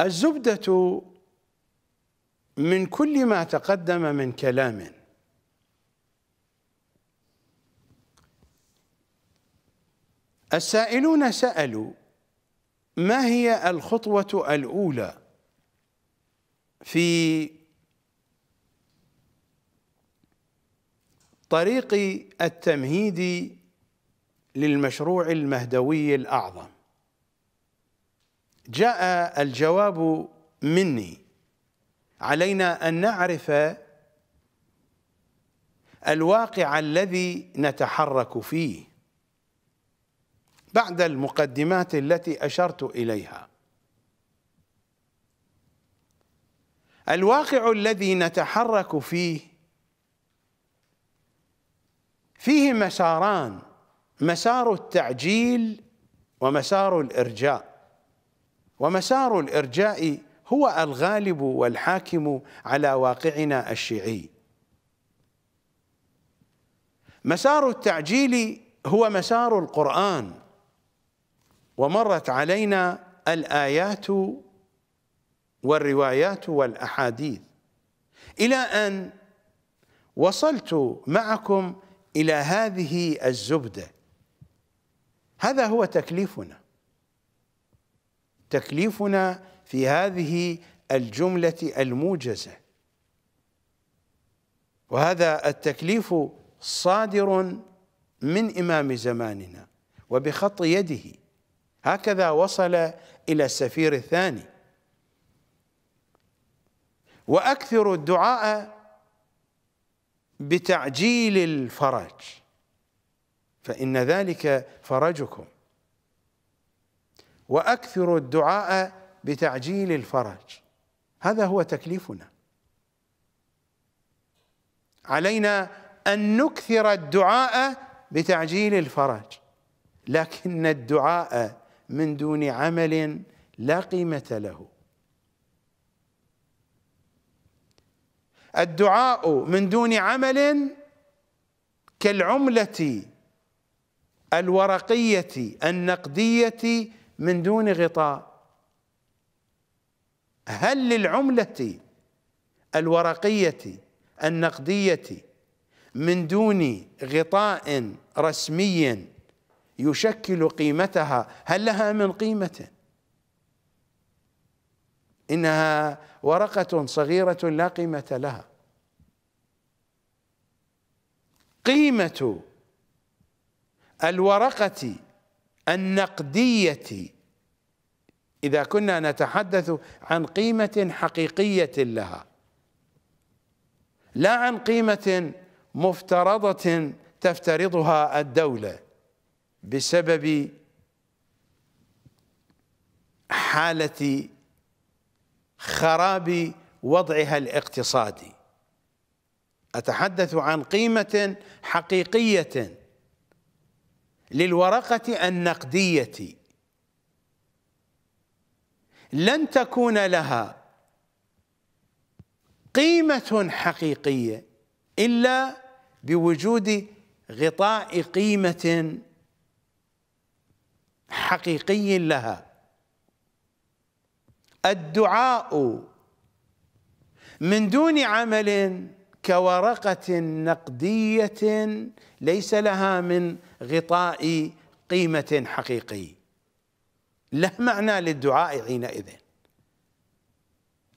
الزبدة من كل ما تقدم من كلام السائلون سألوا ما هي الخطوة الأولى في طريق التمهيد للمشروع المهدوي الأعظم جاء الجواب مني علينا أن نعرف الواقع الذي نتحرك فيه بعد المقدمات التي أشرت إليها الواقع الذي نتحرك فيه فيه مساران مسار التعجيل ومسار الإرجاء ومسار الارجاء هو الغالب والحاكم على واقعنا الشيعي مسار التعجيل هو مسار القران ومرت علينا الايات والروايات والاحاديث الى ان وصلت معكم الى هذه الزبده هذا هو تكليفنا تكليفنا في هذه الجملة الموجزة وهذا التكليف صادر من إمام زماننا وبخط يده هكذا وصل إلى السفير الثاني وأكثر الدعاء بتعجيل الفرج فإن ذلك فرجكم واكثروا الدعاء بتعجيل الفرج هذا هو تكليفنا علينا ان نكثر الدعاء بتعجيل الفرج لكن الدعاء من دون عمل لا قيمه له الدعاء من دون عمل كالعمله الورقيه النقديه من دون غطاء هل للعملة الورقية النقدية من دون غطاء رسمي يشكل قيمتها هل لها من قيمة إنها ورقة صغيرة لا قيمة لها قيمة الورقة النقدية إذا كنا نتحدث عن قيمة حقيقية لها لا عن قيمة مفترضة تفترضها الدولة بسبب حالة خراب وضعها الاقتصادي أتحدث عن قيمة حقيقية للورقة النقدية لن تكون لها قيمة حقيقية إلا بوجود غطاء قيمة حقيقي لها الدعاء من دون عمل كورقة نقدية ليس لها من غطاء قيمة حقيقي لا معنى للدعاء حينئذ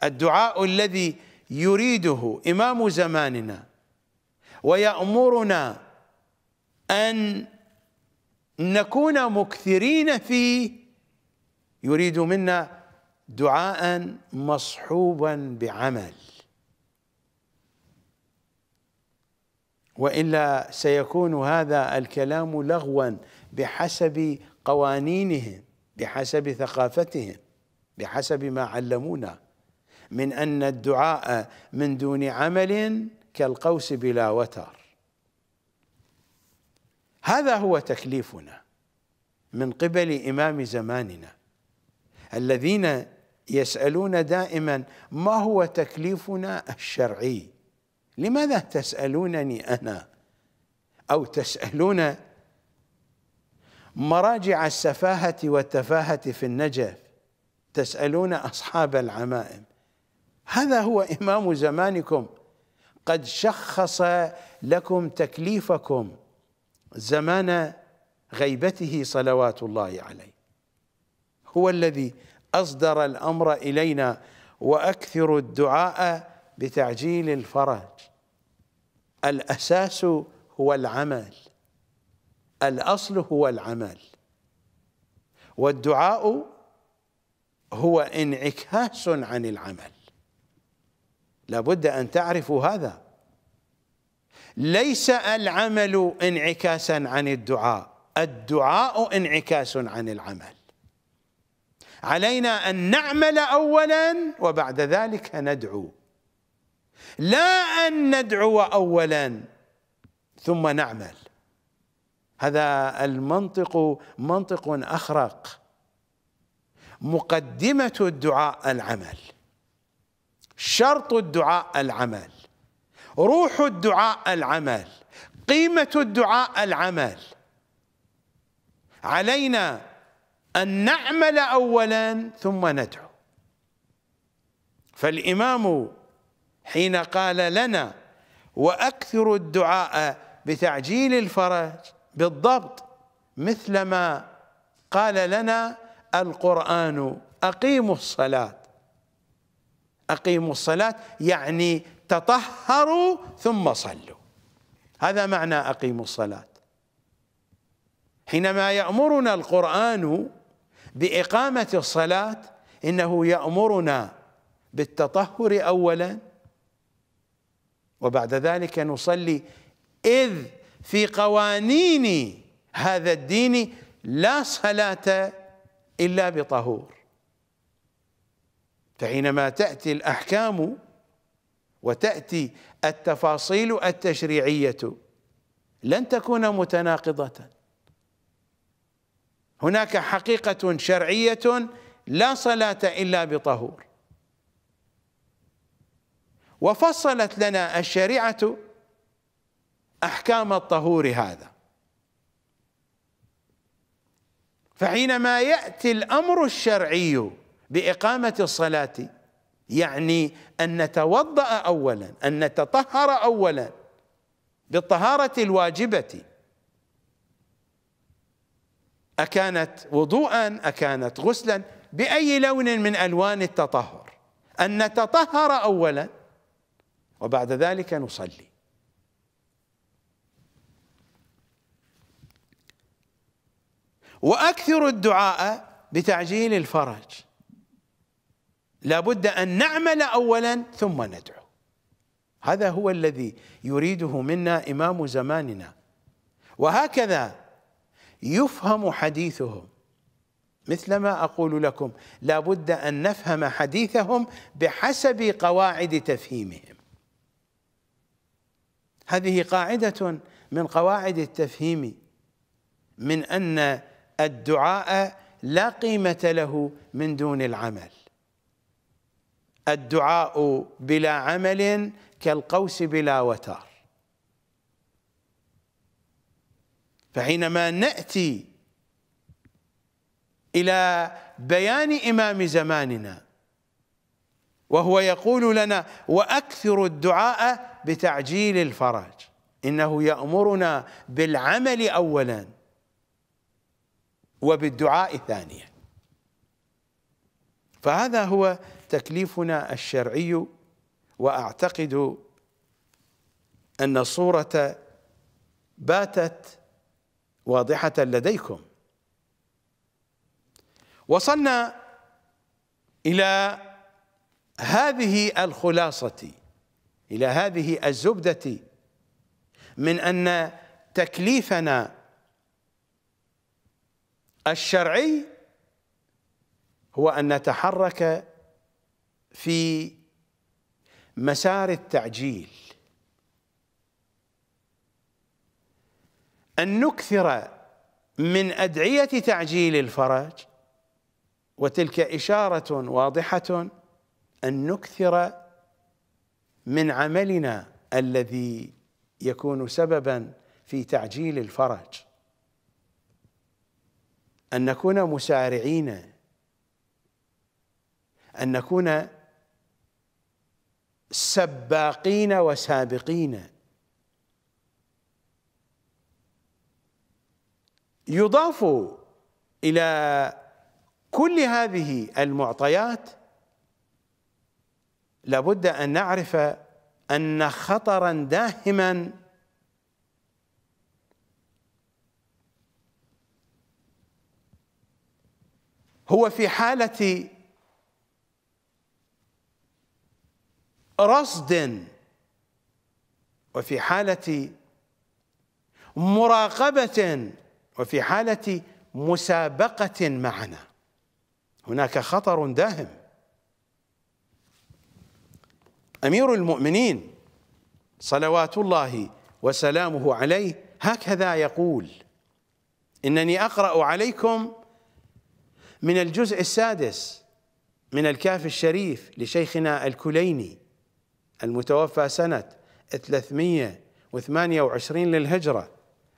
الدعاء الذي يريده إمام زماننا ويأمرنا أن نكون مكثرين فيه يريد منا دعاء مصحوبا بعمل والا سيكون هذا الكلام لغوا بحسب قوانينهم بحسب ثقافتهم بحسب ما علمونا من ان الدعاء من دون عمل كالقوس بلا وتر هذا هو تكليفنا من قبل امام زماننا الذين يسالون دائما ما هو تكليفنا الشرعي لماذا تسالونني انا او تسالون مراجع السفاهه والتفاهه في النجف تسالون اصحاب العمائم هذا هو امام زمانكم قد شخص لكم تكليفكم زمان غيبته صلوات الله عليه هو الذي اصدر الامر الينا واكثر الدعاء بتعجيل الفرج الاساس هو العمل الاصل هو العمل والدعاء هو انعكاس عن العمل لابد ان تعرفوا هذا ليس العمل انعكاسا عن الدعاء الدعاء انعكاس عن العمل علينا ان نعمل اولا وبعد ذلك ندعو لا أن ندعو أولا ثم نعمل هذا المنطق منطق أخرق مقدمة الدعاء العمل شرط الدعاء العمل روح الدعاء العمل قيمة الدعاء العمل علينا أن نعمل أولا ثم ندعو فالإمام حين قال لنا وأكثر الدعاء بتعجيل الفرج بالضبط مثلما قال لنا القرآن أقيموا الصلاة أقيموا الصلاة يعني تطهروا ثم صلوا هذا معنى أقيموا الصلاة حينما يأمرنا القرآن بإقامة الصلاة إنه يأمرنا بالتطهر أولاً وبعد ذلك نصلي إذ في قوانين هذا الدين لا صلاة إلا بطهور فحينما تأتي الأحكام وتأتي التفاصيل التشريعية لن تكون متناقضة هناك حقيقة شرعية لا صلاة إلا بطهور وفصلت لنا الشريعة أحكام الطهور هذا فحينما يأتي الأمر الشرعي بإقامة الصلاة يعني أن نتوضأ أولا أن نتطهر أولا بالطهارة الواجبة أكانت وضوءا أكانت غسلا بأي لون من ألوان التطهر أن نتطهر أولا وبعد ذلك نصلي واكثر الدعاء بتعجيل الفرج لابد ان نعمل اولا ثم ندعو هذا هو الذي يريده منا امام زماننا وهكذا يفهم حديثهم مثلما اقول لكم لابد ان نفهم حديثهم بحسب قواعد تفهيمهم هذه قاعدة من قواعد التفهيم من أن الدعاء لا قيمة له من دون العمل الدعاء بلا عمل كالقوس بلا وتر فحينما نأتي إلى بيان إمام زماننا وهو يقول لنا وأكثر الدعاء بتعجيل الفرج إنه يأمرنا بالعمل أولا وبالدعاء ثانيا فهذا هو تكليفنا الشرعي وأعتقد أن الصورة باتت واضحة لديكم وصلنا إلى هذه الخلاصة إلى هذه الزبدة من أن تكليفنا الشرعي هو أن نتحرك في مسار التعجيل أن نكثر من أدعية تعجيل الفرج وتلك إشارة واضحة أن نكثر من عملنا الذي يكون سببا في تعجيل الفرج أن نكون مسارعين أن نكون سباقين وسابقين يضاف إلى كل هذه المعطيات لابد ان نعرف ان خطرا داهما هو في حاله رصد وفي حاله مراقبه وفي حاله مسابقه معنا هناك خطر داهم أمير المؤمنين صلوات الله وسلامه عليه هكذا يقول إنني أقرأ عليكم من الجزء السادس من الكاف الشريف لشيخنا الكليني المتوفى سنة 328 للهجرة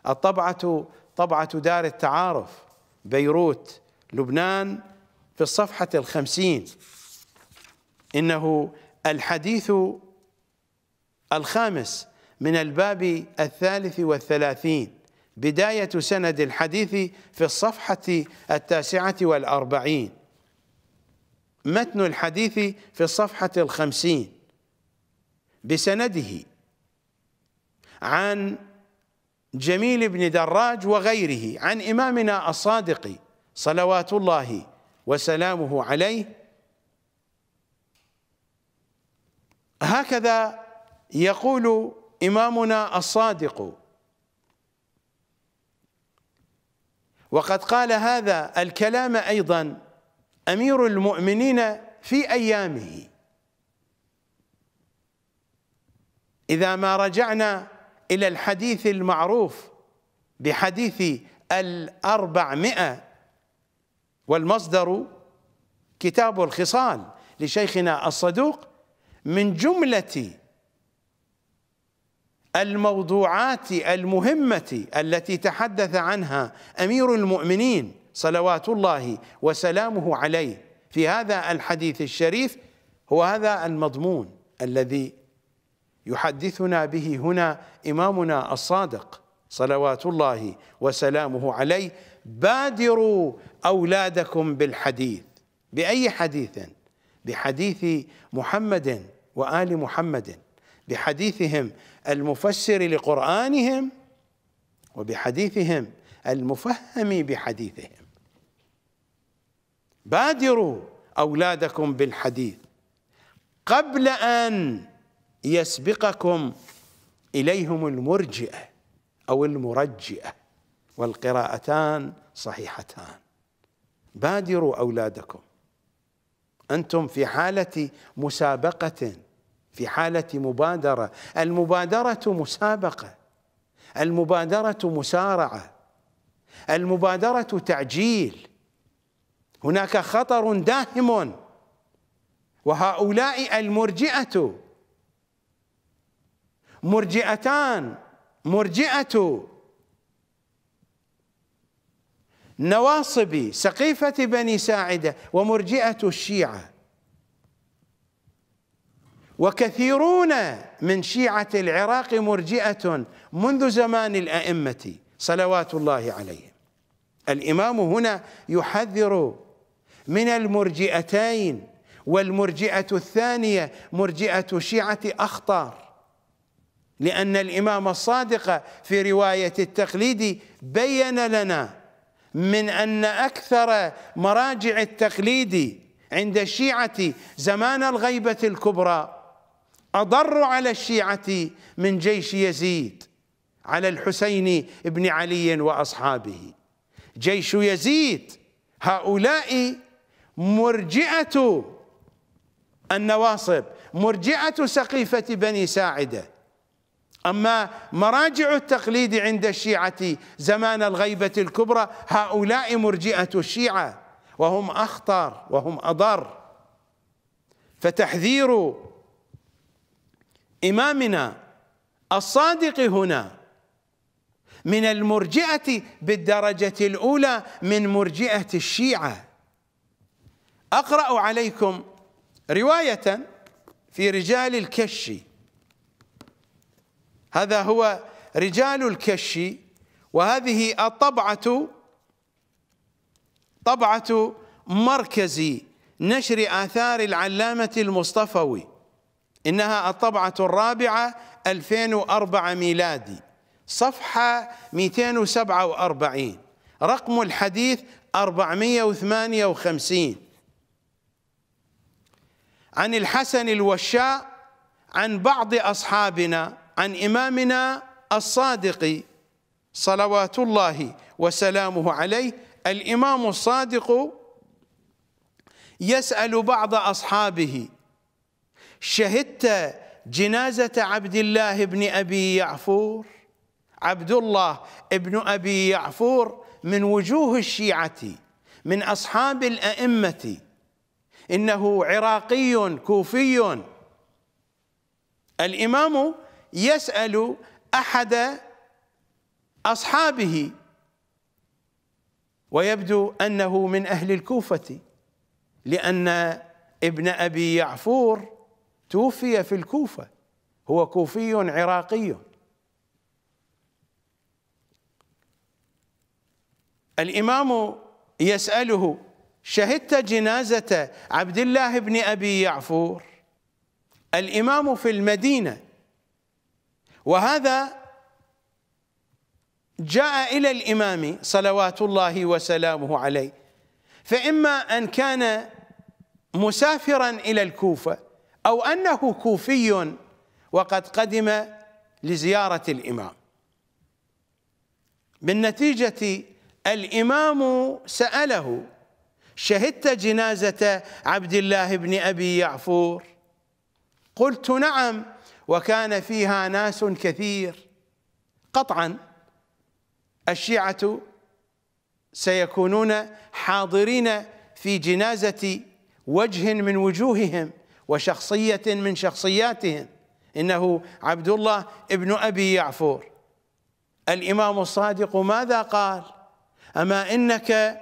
الطبعة طبعة دار التعارف بيروت لبنان في الصفحة الخمسين إنه الحديث الخامس من الباب الثالث والثلاثين بداية سند الحديث في الصفحة التاسعة والأربعين متن الحديث في الصفحة الخمسين بسنده عن جميل بن دراج وغيره عن إمامنا الصادق صلوات الله وسلامه عليه هكذا يقول إمامنا الصادق وقد قال هذا الكلام أيضا أمير المؤمنين في أيامه إذا ما رجعنا إلى الحديث المعروف بحديث الأربعمائة والمصدر كتاب الخصال لشيخنا الصدوق من جملة الموضوعات المهمة التي تحدث عنها أمير المؤمنين صلوات الله وسلامه عليه في هذا الحديث الشريف هو هذا المضمون الذي يحدثنا به هنا إمامنا الصادق صلوات الله وسلامه عليه بادروا أولادكم بالحديث بأي حديث بحديث محمد وآل محمد بحديثهم المفسر لقرآنهم وبحديثهم المفهم بحديثهم بادروا أولادكم بالحديث قبل أن يسبقكم إليهم المرجئة أو المرجئة والقراءتان صحيحتان بادروا أولادكم أنتم في حالة مسابقة في حالة مبادرة المبادرة مسابقة المبادرة مسارعة المبادرة تعجيل هناك خطر داهم وهؤلاء المرجئة مرجئتان مرجئة نواصب سقيفة بني ساعدة ومرجئة الشيعة وكثيرون من شيعة العراق مرجئة منذ زمان الأئمة صلوات الله عليهم الإمام هنا يحذر من المرجئتين والمرجئة الثانية مرجئة شيعة أخطر لأن الإمام الصادق في رواية التقليد بين لنا من أن أكثر مراجع التقليد عند الشيعة زمان الغيبة الكبرى أضر على الشيعة من جيش يزيد على الحسين بن علي وأصحابه جيش يزيد هؤلاء مرجئة النواصب مرجئة سقيفة بني ساعده أما مراجع التقليد عند الشيعة زمان الغيبة الكبرى هؤلاء مرجئة الشيعة وهم أخطر وهم أضر فتحذير إمامنا الصادق هنا من المرجئة بالدرجة الأولى من مرجئة الشيعة أقرأ عليكم رواية في رجال الكشي هذا هو رجال الكشي وهذه الطبعة طبعة مركز نشر آثار العلامة المصطفوي إنها الطبعة الرابعة 2004 ميلادي صفحة 247 رقم الحديث 458 عن الحسن الوشاء عن بعض أصحابنا عن إمامنا الصادق صلوات الله وسلامه عليه الإمام الصادق يسأل بعض أصحابه شهدت جنازة عبد الله بن أبي يعفور عبد الله بن أبي يعفور من وجوه الشيعة من أصحاب الأئمة إنه عراقي كوفي الإمام يسأل أحد أصحابه ويبدو أنه من أهل الكوفة لأن ابن أبي يعفور توفي في الكوفة هو كوفي عراقي الإمام يسأله شهدت جنازة عبد الله بن أبي يعفور الإمام في المدينة وهذا جاء إلى الإمام صلوات الله وسلامه عليه فإما أن كان مسافرا إلى الكوفة أو أنه كوفي وقد قدم لزيارة الإمام بالنتيجة الإمام سأله شهدت جنازة عبد الله بن أبي يعفور قلت نعم وكان فيها ناس كثير قطعا الشيعة سيكونون حاضرين في جنازة وجه من وجوههم وشخصية من شخصياتهم إنه عبد الله ابن أبي يعفور الإمام الصادق ماذا قال أما إنك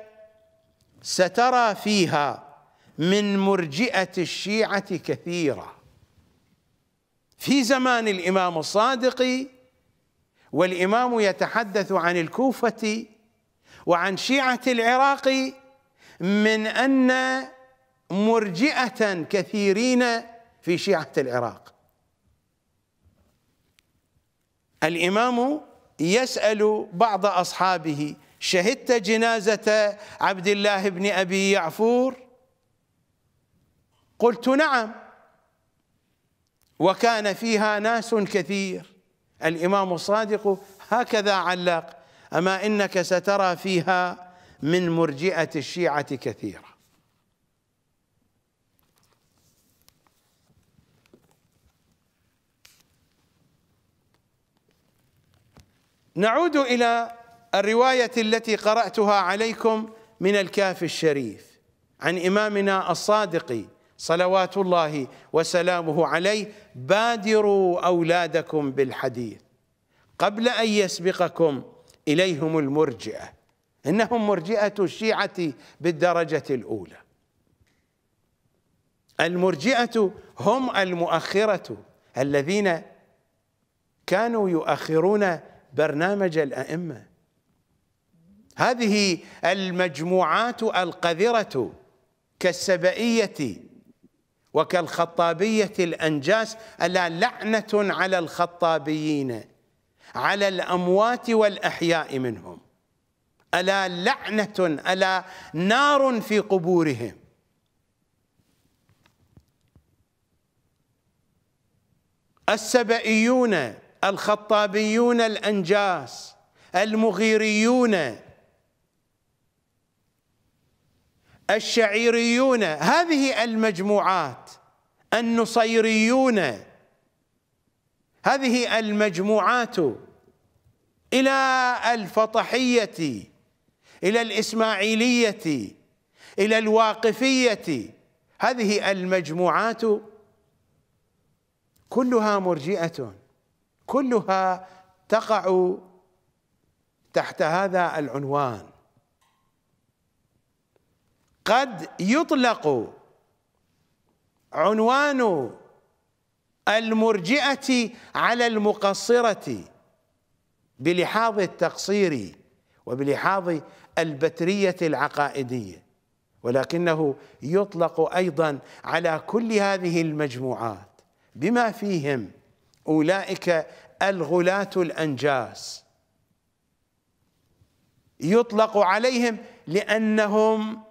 سترى فيها من مرجئة الشيعة كثيرة في زمان الإمام الصادق والإمام يتحدث عن الكوفة وعن شيعة العراق من أن مرجئة كثيرين في شيعة العراق الإمام يسأل بعض أصحابه شهدت جنازة عبد الله بن أبي يعفور قلت نعم وكان فيها ناس كثير الإمام الصادق هكذا علق أما إنك سترى فيها من مرجئة الشيعة كثيرا نعود إلى الرواية التي قرأتها عليكم من الكاف الشريف عن إمامنا الصادق صلوات الله وسلامه عليه بادروا أولادكم بالحديث قبل أن يسبقكم إليهم المرجئة إنهم مرجئة الشيعة بالدرجة الأولى المرجئة هم المؤخرة الذين كانوا يؤخرون برنامج الائمه هذه المجموعات القذره كالسبئيه وكالخطابيه الانجاس الا لعنه على الخطابيين على الاموات والاحياء منهم الا لعنه الا نار في قبورهم السبئيون الخطابيون الأنجاس المغيريون الشعيريون هذه المجموعات النصيريون هذه المجموعات إلى الفطحية إلى الإسماعيلية إلى الواقفية هذه المجموعات كلها مرجئة كلها تقع تحت هذا العنوان قد يطلق عنوان المرجئه على المقصره بلحاظ التقصير وبلحاظ البتريه العقائديه ولكنه يطلق ايضا على كل هذه المجموعات بما فيهم اولئك الغلاة الأنجاس يطلق عليهم لأنهم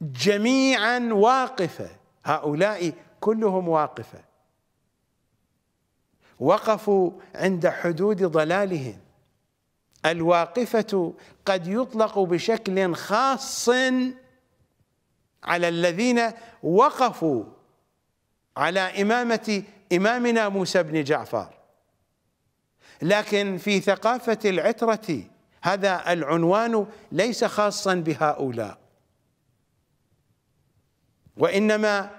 جميعا واقفة هؤلاء كلهم واقفة وقفوا عند حدود ضلالهم الواقفة قد يطلق بشكل خاص على الذين وقفوا على إمامة إمامنا موسى بن جعفر لكن في ثقافة العترة هذا العنوان ليس خاصا بهؤلاء وإنما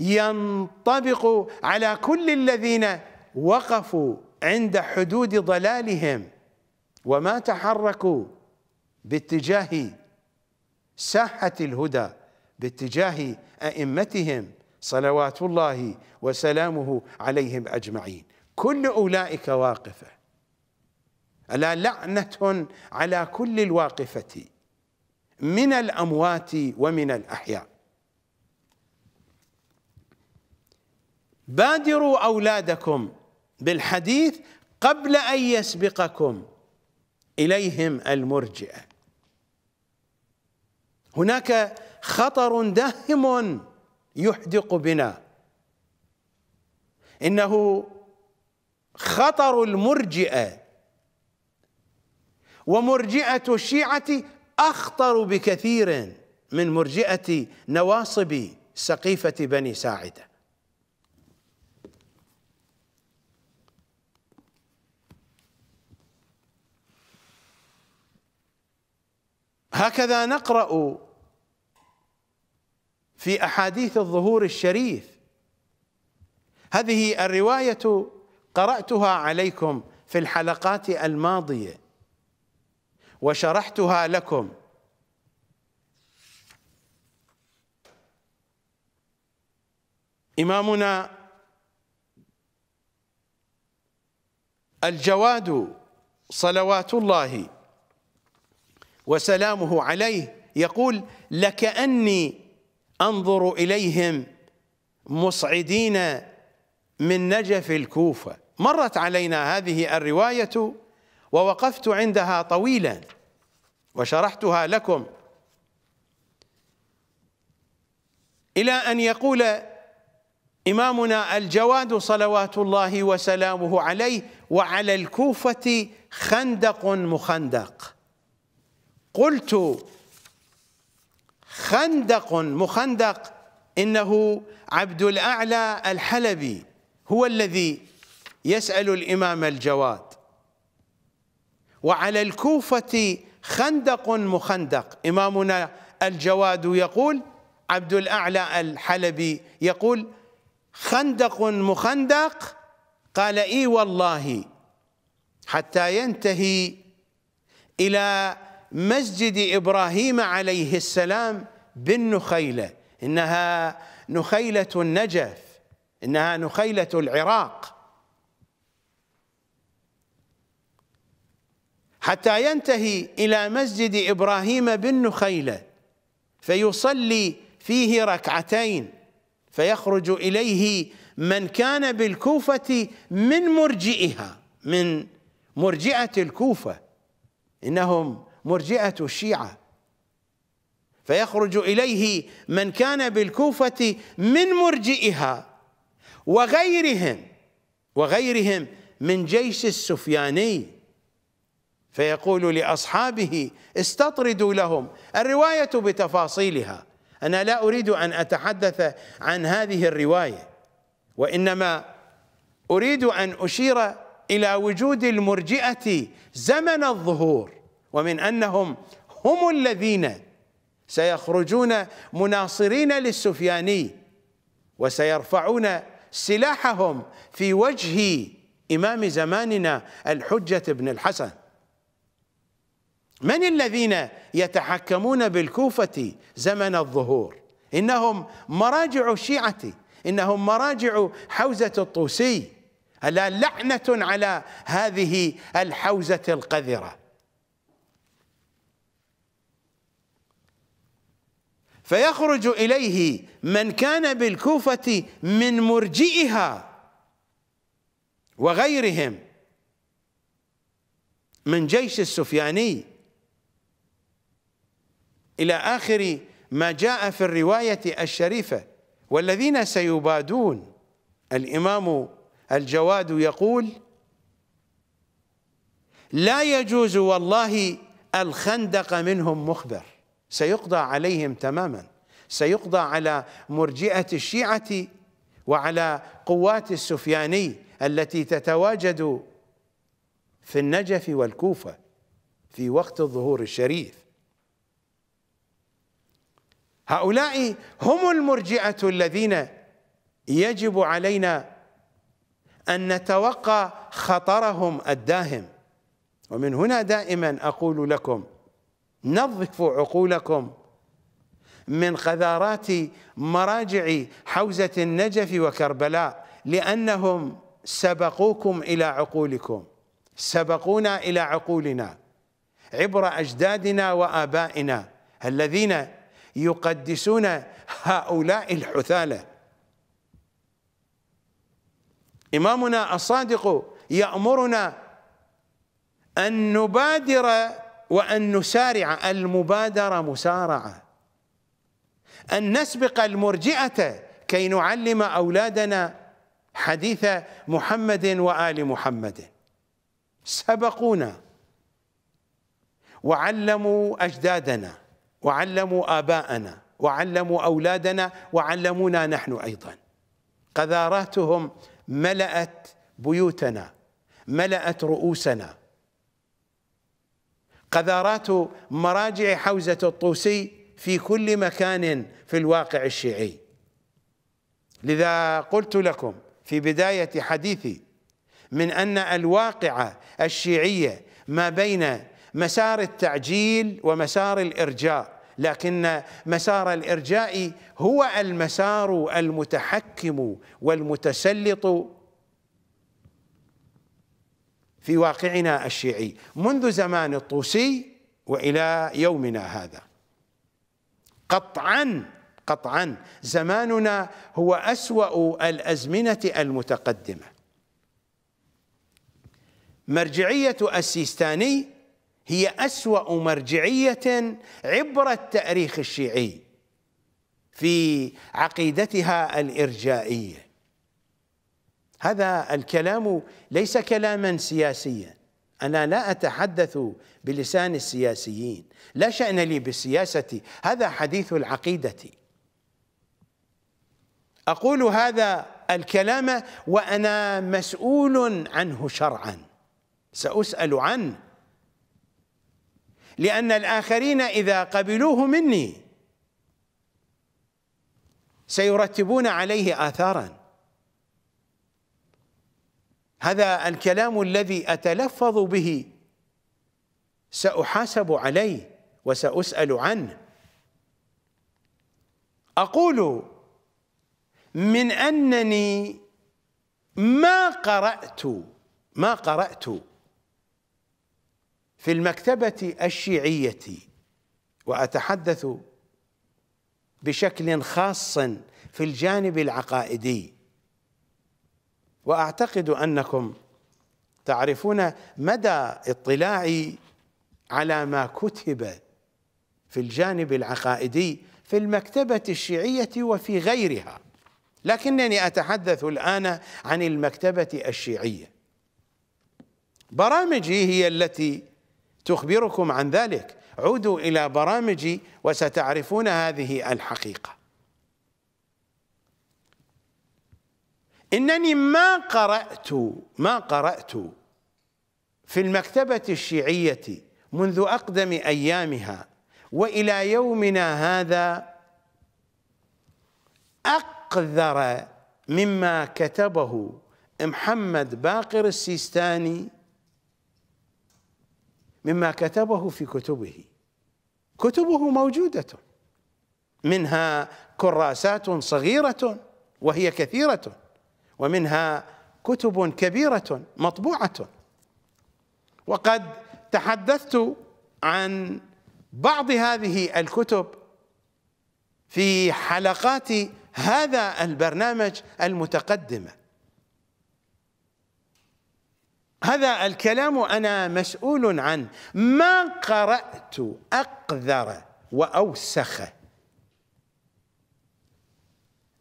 ينطبق على كل الذين وقفوا عند حدود ضلالهم وما تحركوا باتجاه ساحة الهدى باتجاه أئمتهم صلوات الله وسلامه عليهم أجمعين كل أولئك واقفة ألا لعنة على كل الواقفة من الأموات ومن الأحياء بادروا أولادكم بالحديث قبل أن يسبقكم إليهم المرجئة هناك خطر داهم يحدق بنا انه خطر المرجئه ومرجئه الشيعه اخطر بكثير من مرجئه نواصب سقيفه بني ساعده هكذا نقرا في احاديث الظهور الشريف هذه الروايه قراتها عليكم في الحلقات الماضيه وشرحتها لكم امامنا الجواد صلوات الله وسلامه عليه يقول لكأني انظر اليهم مصعدين من نجف الكوفه مرت علينا هذه الروايه ووقفت عندها طويلا وشرحتها لكم الى ان يقول إمامنا الجواد صلوات الله وسلامه عليه وعلى الكوفة خندق مخندق قلت خندق مخندق إنه عبد الأعلى الحلبي هو الذي يسأل الإمام الجواد وعلى الكوفة خندق مخندق إمامنا الجواد يقول عبد الأعلى الحلبي يقول خندق مخندق قال إي والله حتى ينتهي إلى مسجد إبراهيم عليه السلام بالنخيلة إنها نخيلة النجف إنها نخيلة العراق حتى ينتهي إلى مسجد إبراهيم بالنخيلة فيصلي فيه ركعتين فيخرج إليه من كان بالكوفة من مرجئها من مرجئة الكوفة إنهم مرجئة الشيعة فيخرج إليه من كان بالكوفة من مرجئها وغيرهم وغيرهم من جيش السفياني فيقول لأصحابه استطردوا لهم الرواية بتفاصيلها أنا لا أريد أن أتحدث عن هذه الرواية وإنما أريد أن أشير إلى وجود المرجئة زمن الظهور ومن أنهم هم الذين سيخرجون مناصرين للسفياني وسيرفعون سلاحهم في وجه إمام زماننا الحجة بن الحسن من الذين يتحكمون بالكوفة زمن الظهور إنهم مراجع الشيعة إنهم مراجع حوزة الطوسي ألا لعنة على هذه الحوزة القذرة فيخرج إليه من كان بالكوفة من مرجئها وغيرهم من جيش السفياني إلى آخر ما جاء في الرواية الشريفة والذين سيبادون الإمام الجواد يقول لا يجوز والله الخندق منهم مخبر سيقضى عليهم تماما سيقضى على مرجئة الشيعة وعلى قوات السفياني التي تتواجد في النجف والكوفة في وقت الظهور الشريف هؤلاء هم المرجئة الذين يجب علينا أن نتوقى خطرهم الداهم ومن هنا دائما أقول لكم نظفوا عقولكم من قذارات مراجع حوزة النجف وكربلاء لأنهم سبقوكم إلى عقولكم سبقونا إلى عقولنا عبر أجدادنا وآبائنا الذين يقدسون هؤلاء الحثالة إمامنا الصادق يأمرنا أن نبادر وأن نسارع المبادرة مسارعة أن نسبق المرجئة كي نعلم أولادنا حديث محمد وآل محمد سبقونا وعلموا أجدادنا وعلموا آباءنا وعلموا أولادنا وعلمونا نحن أيضا قذاراتهم ملأت بيوتنا ملأت رؤوسنا قذارات مراجع حوزة الطوسي في كل مكان في الواقع الشيعي لذا قلت لكم في بداية حديثي من أن الواقع الشيعية ما بين مسار التعجيل ومسار الإرجاء لكن مسار الإرجاء هو المسار المتحكم والمتسلط في واقعنا الشيعي منذ زمان الطوسي والى يومنا هذا قطعا قطعا زماننا هو اسوا الازمنه المتقدمه مرجعيه السيستاني هي اسوا مرجعيه عبر التاريخ الشيعي في عقيدتها الارجائيه هذا الكلام ليس كلاما سياسيا أنا لا أتحدث بلسان السياسيين لا شأن لي بالسياسة هذا حديث العقيدة أقول هذا الكلام وأنا مسؤول عنه شرعا سأسأل عنه لأن الآخرين إذا قبلوه مني سيرتبون عليه آثاراً هذا الكلام الذي أتلفظ به سأحاسب عليه وسأسأل عنه أقول من أنني ما قرأت ما قرأت في المكتبة الشيعية وأتحدث بشكل خاص في الجانب العقائدي واعتقد انكم تعرفون مدى اطلاعي على ما كتب في الجانب العقائدي في المكتبه الشيعيه وفي غيرها لكنني اتحدث الان عن المكتبه الشيعيه برامجي هي التي تخبركم عن ذلك عودوا الى برامجي وستعرفون هذه الحقيقه إنني ما قرأت ما قرأت في المكتبة الشيعية منذ أقدم أيامها وإلى يومنا هذا أقذر مما كتبه محمد باقر السيستاني مما كتبه في كتبه كتبه موجودة منها كراسات صغيرة وهي كثيرة ومنها كتب كبيرة مطبوعة وقد تحدثت عن بعض هذه الكتب في حلقات هذا البرنامج المتقدمة هذا الكلام أنا مسؤول عنه ما قرأت أقذر وأوسخ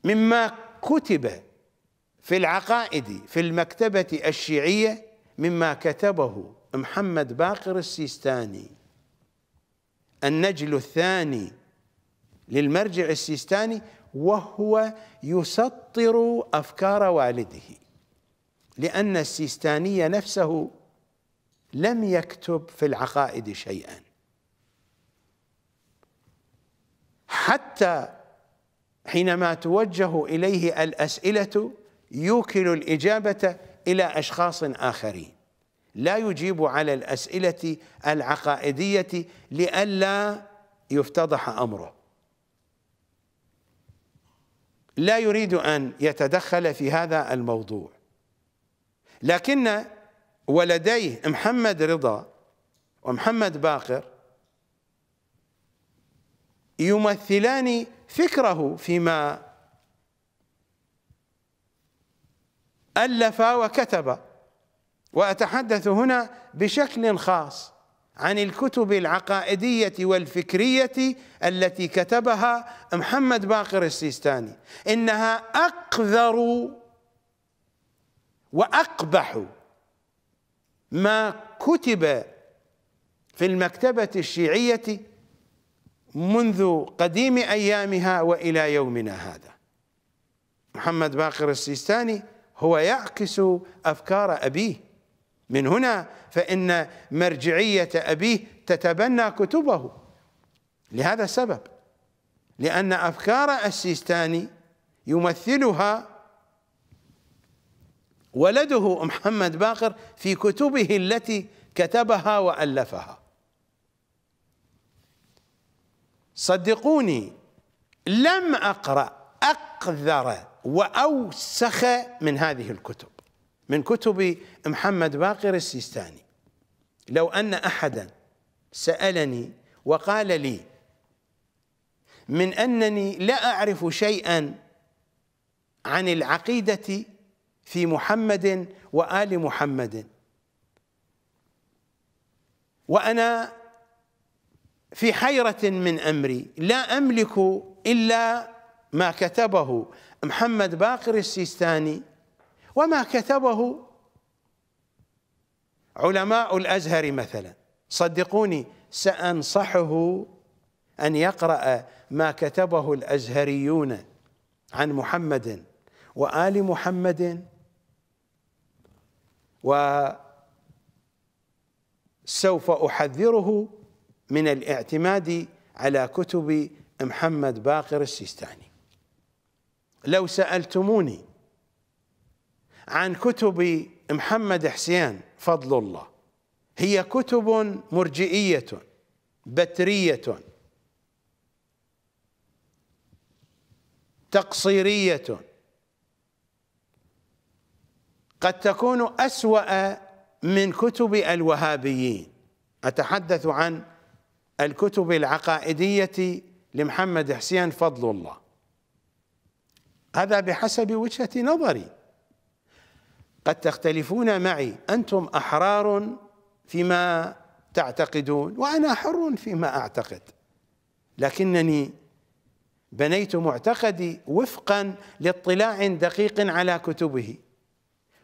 مما كتب في العقائد في المكتبة الشيعية مما كتبه محمد باقر السيستاني النجل الثاني للمرجع السيستاني وهو يسطر أفكار والده لأن السيستاني نفسه لم يكتب في العقائد شيئا حتى حينما توجه إليه الأسئلة يوكل الإجابة إلى أشخاص آخرين لا يجيب على الأسئلة العقائدية لئلا يفتضح أمره لا يريد أن يتدخل في هذا الموضوع لكن ولديه محمد رضا ومحمد باقر يمثلان فكره فيما ألف وكتب وأتحدث هنا بشكل خاص عن الكتب العقائدية والفكرية التي كتبها محمد باقر السيستاني إنها أقذر وأقبح ما كتب في المكتبة الشيعية منذ قديم أيامها وإلى يومنا هذا محمد باقر السيستاني هو يعكس أفكار أبيه من هنا فإن مرجعية أبيه تتبنى كتبه لهذا السبب لأن أفكار السيستاني يمثلها ولده محمد باقر في كتبه التي كتبها وألفها صدقوني لم أقرأ أقذر وأوسخ من هذه الكتب من كتب محمد باقر السيستاني لو أن أحدا سألني وقال لي من أنني لا أعرف شيئا عن العقيدة في محمد وآل محمد وأنا في حيرة من أمري لا أملك إلا ما كتبه محمد باقر السيستاني وما كتبه علماء الازهر مثلا صدقوني سانصحه ان يقرا ما كتبه الازهريون عن محمد وال محمد وسوف احذره من الاعتماد على كتب محمد باقر السيستاني لو سألتموني عن كتب محمد حسين فضل الله هي كتب مرجئية بترية تقصيرية قد تكون أسوأ من كتب الوهابيين أتحدث عن الكتب العقائدية لمحمد حسين فضل الله هذا بحسب وجهة نظري قد تختلفون معي أنتم أحرار فيما تعتقدون وأنا حر فيما أعتقد لكنني بنيت معتقدي وفقا لاطلاع دقيق على كتبه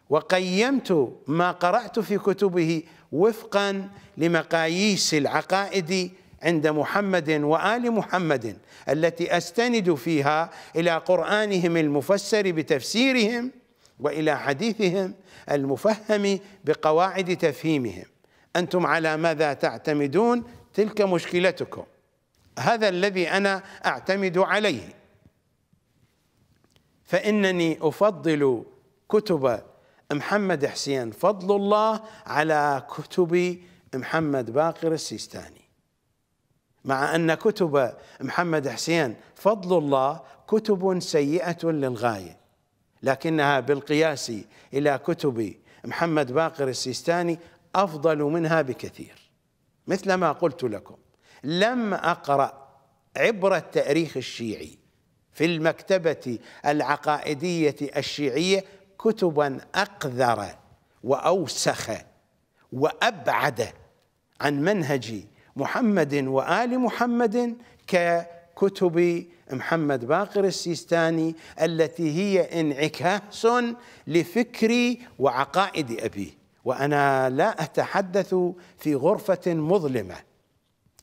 وقيمت ما قرأت في كتبه وفقا لمقاييس العقائد عند محمد وال محمد التي استند فيها الى قرانهم المفسر بتفسيرهم والى حديثهم المفهم بقواعد تفهيمهم انتم على ماذا تعتمدون تلك مشكلتكم هذا الذي انا اعتمد عليه فانني افضل كتب محمد حسين فضل الله على كتب محمد باقر السيستاني مع أن كتب محمد حسين فضل الله كتب سيئة للغاية لكنها بالقياس إلى كتب محمد باقر السيستاني أفضل منها بكثير مثل ما قلت لكم لم أقرأ عبر التاريخ الشيعي في المكتبة العقائدية الشيعية كتبا أقذر وأوسخ وأبعد عن منهجي محمد وآل محمد ككتب محمد باقر السيستاني التي هي انعكاس لفكري وعقائد أبيه وأنا لا أتحدث في غرفة مظلمة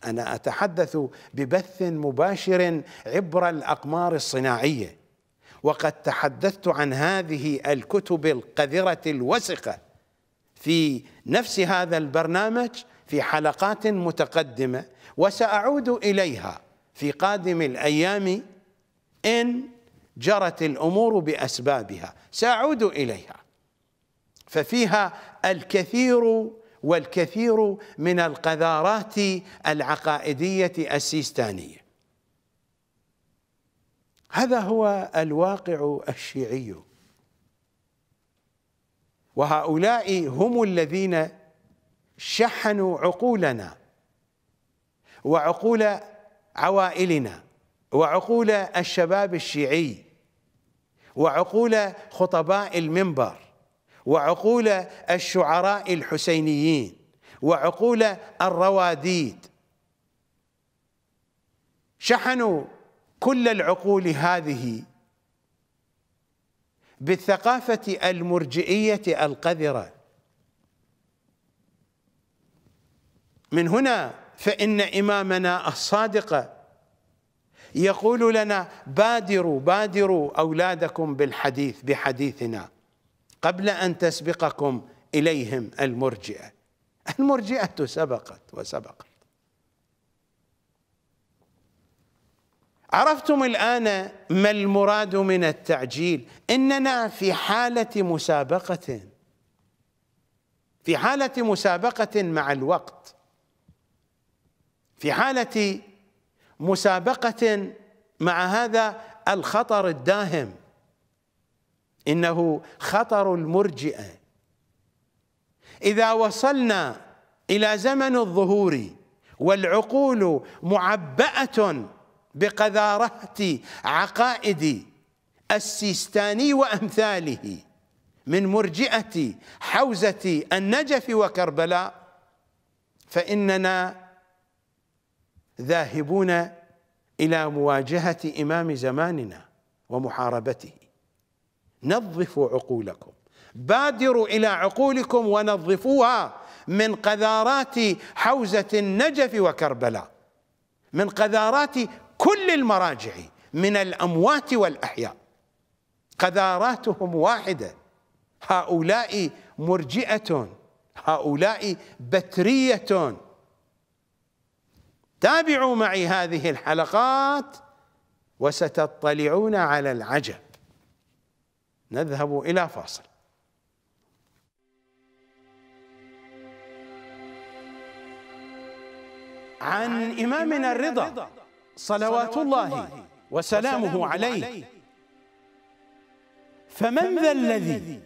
أنا أتحدث ببث مباشر عبر الأقمار الصناعية وقد تحدثت عن هذه الكتب القذرة الوسخة في نفس هذا البرنامج في حلقات متقدمة وسأعود إليها في قادم الأيام إن جرت الأمور بأسبابها سأعود إليها ففيها الكثير والكثير من القذارات العقائدية السيستانية هذا هو الواقع الشيعي وهؤلاء هم الذين شحنوا عقولنا وعقول عوائلنا وعقول الشباب الشيعي وعقول خطباء المنبر وعقول الشعراء الحسينيين وعقول الرواديد شحنوا كل العقول هذه بالثقافه المرجئيه القذره من هنا فإن إمامنا الصادق يقول لنا بادروا بادروا أولادكم بالحديث بحديثنا قبل أن تسبقكم إليهم المرجئة المرجئة سبقت وسبقت عرفتم الآن ما المراد من التعجيل إننا في حالة مسابقة في حالة مسابقة مع الوقت في حالة مسابقة مع هذا الخطر الداهم إنه خطر المرجئة إذا وصلنا إلى زمن الظهور والعقول معبأة بقذارة عقائد السيستاني وأمثاله من مرجئة حوزة النجف وكربلاء فإننا ذاهبون الى مواجهه امام زماننا ومحاربته نظفوا عقولكم بادروا الى عقولكم ونظفوها من قذارات حوزه النجف وكربلاء من قذارات كل المراجع من الاموات والاحياء قذاراتهم واحده هؤلاء مرجئه هؤلاء بتريه تابعوا معي هذه الحلقات وستطلعون على العجب نذهب إلى فاصل عن إمامنا الرضا صلوات الله وسلامه عليه فمن ذا الذي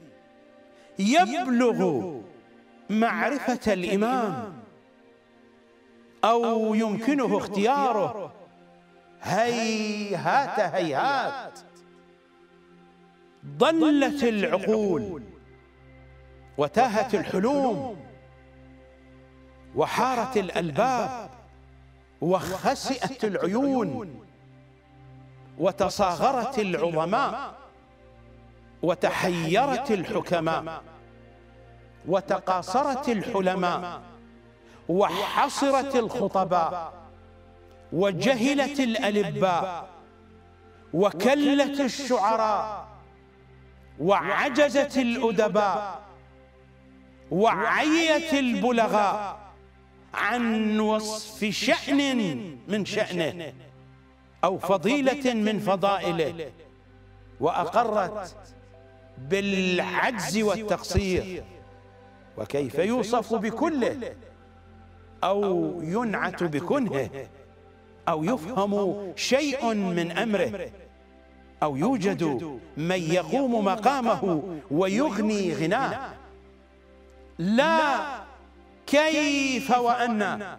يبلغ معرفة الإمام أو يمكنه اختياره هيهات هيهات ضلت العقول وتاهت الحلوم وحارت الألباب وخسئت العيون وتصاغرت العظماء وتحيرت الحكماء وتقاصرت الحلماء وحصرت الخطباء وجهلت الألباء وكلت الشعراء وعجزت الأدباء وعيت البلغاء عن وصف شأن من شأنه أو فضيلة من فضائله وأقرت بالعجز والتقصير وكيف يوصف بكله أو ينعت بكنهه أو يفهم شيء من أمره أو يوجد من يقوم مقامه ويغني غناه لا كيف وأن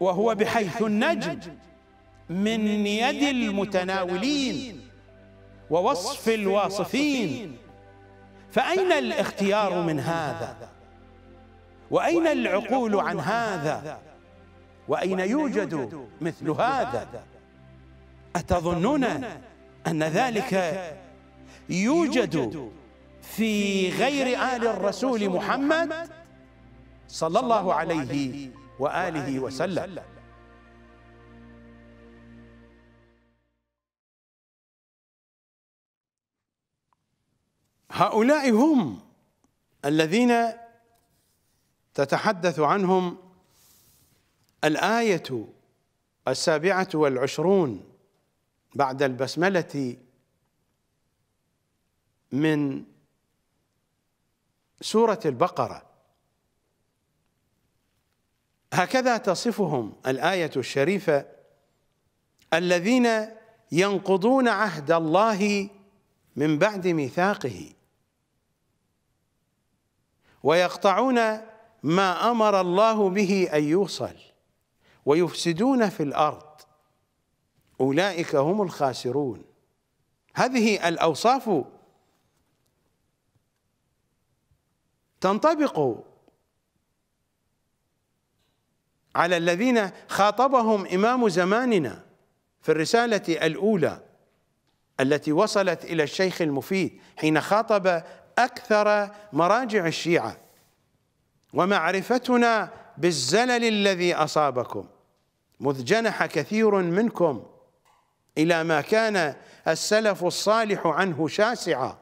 وهو بحيث النجم من يد المتناولين ووصف الواصفين فأين الاختيار من هذا؟ وأين العقول عن هذا وأين يوجد مثل هذا أتظنون أن ذلك يوجد في غير آل الرسول محمد صلى الله عليه وآله وسلم هؤلاء هم الذين تتحدث عنهم الآية السابعة والعشرون بعد البسملة من سورة البقرة هكذا تصفهم الآية الشريفة الذين ينقضون عهد الله من بعد ميثاقه ويقطعون ما امر الله به ان يوصل ويفسدون في الارض اولئك هم الخاسرون هذه الاوصاف تنطبق على الذين خاطبهم امام زماننا في الرساله الاولى التي وصلت الى الشيخ المفيد حين خاطب اكثر مراجع الشيعه ومعرفتنا بالزلل الذي أصابكم مذ جنح كثير منكم إلى ما كان السلف الصالح عنه شاسعا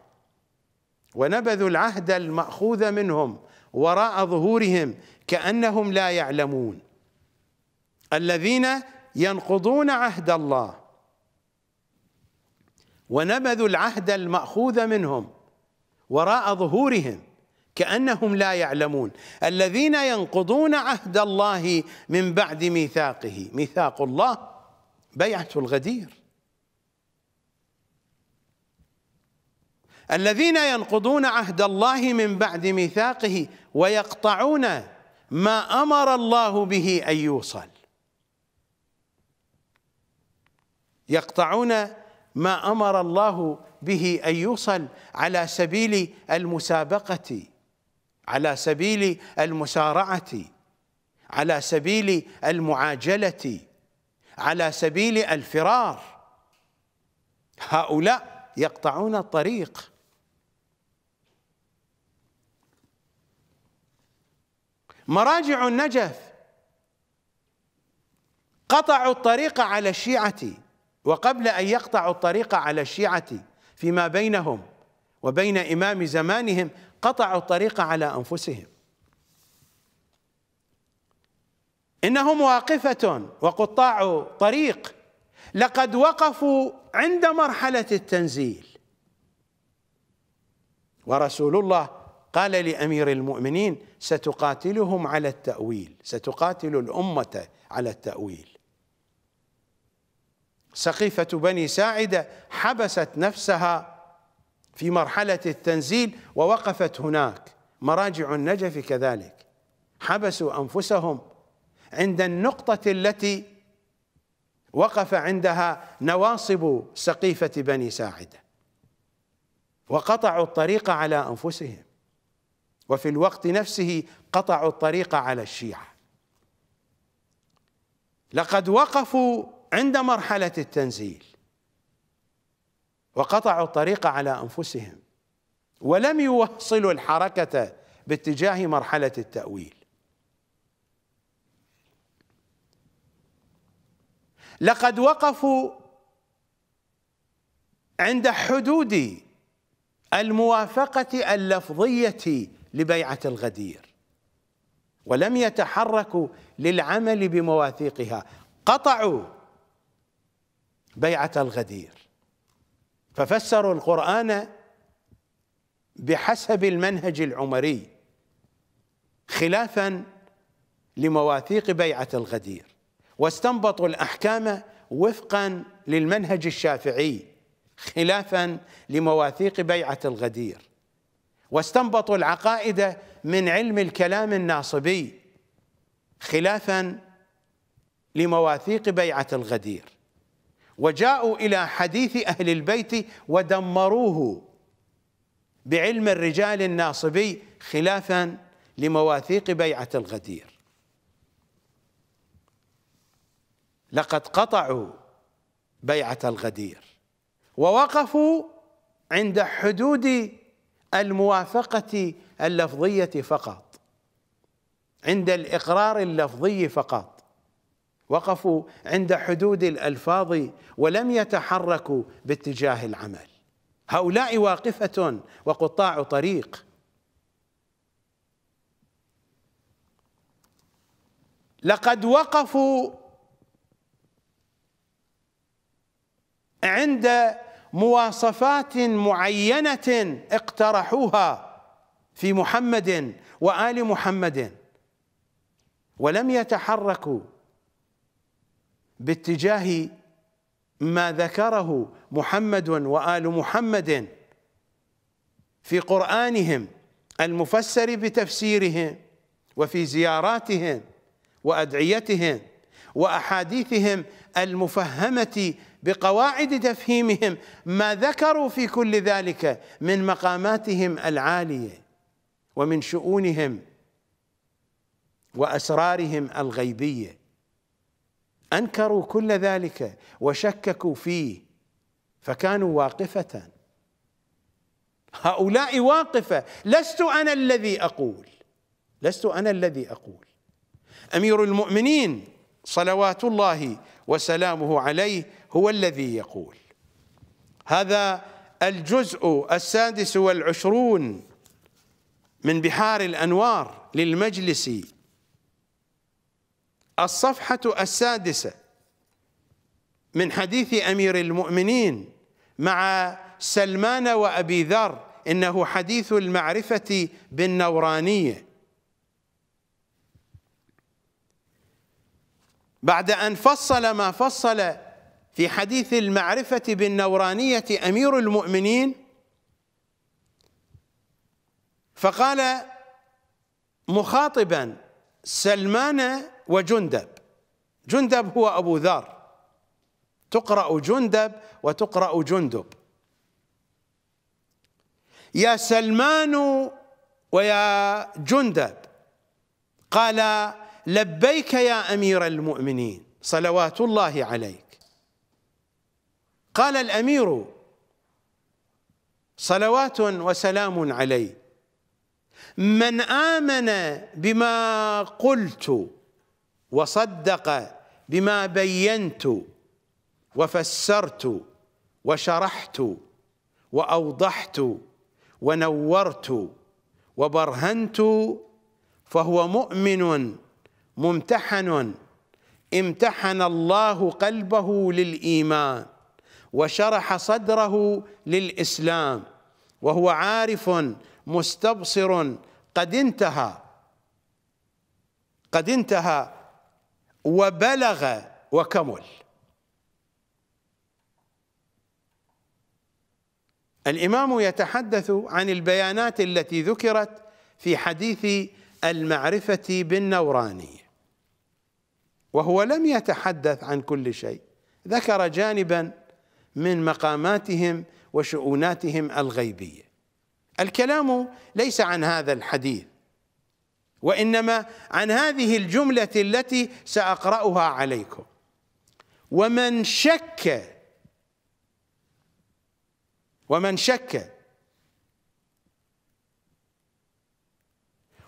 ونبذوا العهد المأخوذ منهم وراء ظهورهم كأنهم لا يعلمون الذين ينقضون عهد الله ونبذوا العهد المأخوذ منهم وراء ظهورهم كأنهم لا يعلمون الذين ينقضون عهد الله من بعد ميثاقه ميثاق الله بيعة الغدير الذين ينقضون عهد الله من بعد ميثاقه ويقطعون ما امر الله به ان يوصل يقطعون ما امر الله به ان يوصل على سبيل المسابقه على سبيل المسارعه على سبيل المعاجله على سبيل الفرار هؤلاء يقطعون الطريق مراجع النجف قطعوا الطريق على الشيعة وقبل أن يقطعوا الطريق على الشيعة فيما بينهم وبين إمام زمانهم قطعوا الطريق على أنفسهم إنهم واقفة وقطاع طريق لقد وقفوا عند مرحلة التنزيل ورسول الله قال لأمير المؤمنين ستقاتلهم على التأويل ستقاتل الأمة على التأويل سقيفة بني ساعدة حبست نفسها في مرحلة التنزيل ووقفت هناك مراجع النجف كذلك حبسوا أنفسهم عند النقطة التي وقف عندها نواصب سقيفة بني ساعدة وقطعوا الطريق على أنفسهم وفي الوقت نفسه قطعوا الطريق على الشيعة لقد وقفوا عند مرحلة التنزيل وقطعوا الطريق على انفسهم ولم يوصلوا الحركه باتجاه مرحله التاويل لقد وقفوا عند حدود الموافقه اللفظيه لبيعه الغدير ولم يتحركوا للعمل بمواثيقها قطعوا بيعه الغدير ففسروا القرآن بحسب المنهج العمري خلافا لمواثيق بيعة الغدير واستنبطوا الأحكام وفقا للمنهج الشافعي خلافا لمواثيق بيعة الغدير واستنبطوا العقائد من علم الكلام الناصبي خلافا لمواثيق بيعة الغدير وجاءوا إلى حديث أهل البيت ودمروه بعلم الرجال الناصبي خلافا لمواثيق بيعة الغدير لقد قطعوا بيعة الغدير ووقفوا عند حدود الموافقة اللفظية فقط عند الإقرار اللفظي فقط وقفوا عند حدود الألفاظ ولم يتحركوا باتجاه العمل هؤلاء واقفة وقطاع طريق لقد وقفوا عند مواصفات معينة اقترحوها في محمد وآل محمد ولم يتحركوا باتجاه ما ذكره محمد وآل محمد في قرآنهم المفسر بتفسيرهم وفي زياراتهم وأدعيتهم وأحاديثهم المفهمة بقواعد تفهيمهم ما ذكروا في كل ذلك من مقاماتهم العالية ومن شؤونهم وأسرارهم الغيبيه انكروا كل ذلك وشككوا فيه فكانوا واقفه هؤلاء واقفه لست انا الذي اقول لست انا الذي اقول امير المؤمنين صلوات الله وسلامه عليه هو الذي يقول هذا الجزء السادس والعشرون من بحار الانوار للمجلس الصفحة السادسة من حديث أمير المؤمنين مع سلمان وأبي ذر إنه حديث المعرفة بالنورانية بعد أن فصل ما فصل في حديث المعرفة بالنورانية أمير المؤمنين فقال مخاطبا سلمان وجندب جندب هو أبو ذر تقرأ جندب وتقرأ جندب يا سلمان ويا جندب قال لبيك يا أمير المؤمنين صلوات الله عليك قال الأمير صلوات وسلام عليه من آمن بما قلت وصدق بما بينت وفسرت وشرحت واوضحت ونورت وبرهنت فهو مؤمن ممتحن امتحن الله قلبه للايمان وشرح صدره للاسلام وهو عارف مستبصر قد انتهى قد انتهى وبلغ وكمل الإمام يتحدث عن البيانات التي ذكرت في حديث المعرفة بالنوراني وهو لم يتحدث عن كل شيء ذكر جانبا من مقاماتهم وشؤوناتهم الغيبية الكلام ليس عن هذا الحديث وانما عن هذه الجمله التي ساقراها عليكم ومن شك ومن شك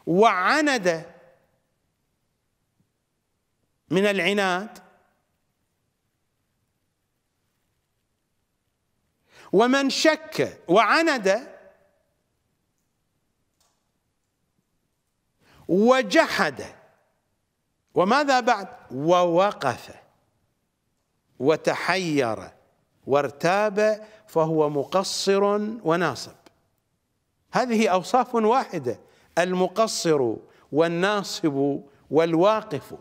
وعند من العناد ومن شك وعند وجحد وماذا بعد ووقف وتحير وارتاب فهو مقصر وناصب هذه أوصاف واحدة المقصر والناصب والواقف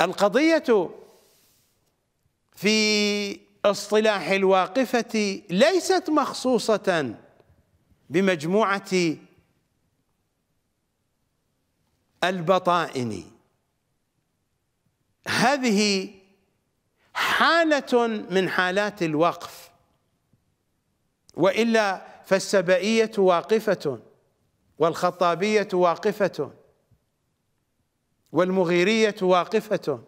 القضية في اصطلاح الواقفة ليست مخصوصة بمجموعة البطائن هذه حالة من حالات الوقف وإلا فالسبئية واقفة والخطابية واقفة والمغيرية واقفة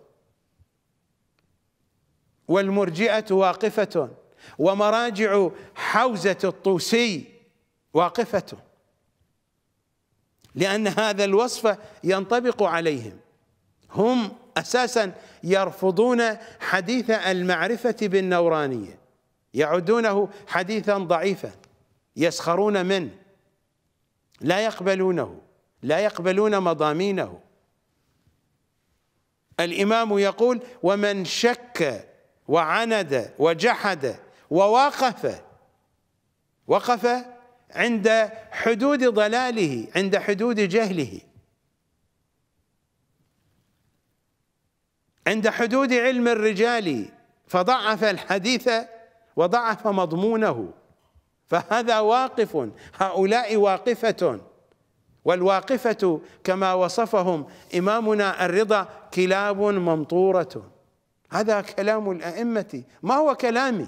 والمرجئة واقفة ومراجع حوزة الطوسي واقفة لأن هذا الوصف ينطبق عليهم هم أساسا يرفضون حديث المعرفة بالنورانية يعدونه حديثا ضعيفا يسخرون منه لا يقبلونه لا يقبلون مضامينه الإمام يقول ومن شك وعند وجحد ووقف وقف عند حدود ضلاله عند حدود جهله عند حدود علم الرجال فضعف الحديث وضعف مضمونه فهذا واقف هؤلاء واقفة والواقفة كما وصفهم إمامنا الرضا كلاب ممطورة هذا كلام الأئمة ما هو كلامي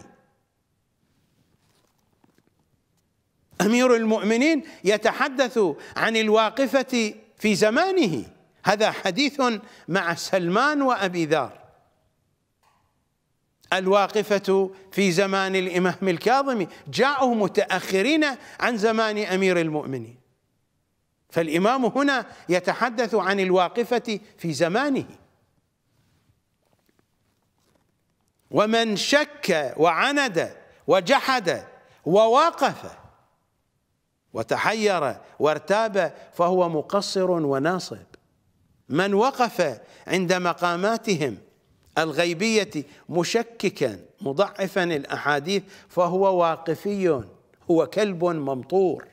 امير المؤمنين يتحدث عن الواقفه في زمانه هذا حديث مع سلمان وابي ذر الواقفه في زمان الامام الكاظم جاءوا متاخرين عن زمان امير المؤمنين فالامام هنا يتحدث عن الواقفه في زمانه ومن شك وعند وجحد ووقف وتحير وارتاب فهو مقصر وناصب من وقف عند مقاماتهم الغيبية مشككا مضعفا الأحاديث فهو واقفي هو كلب ممطور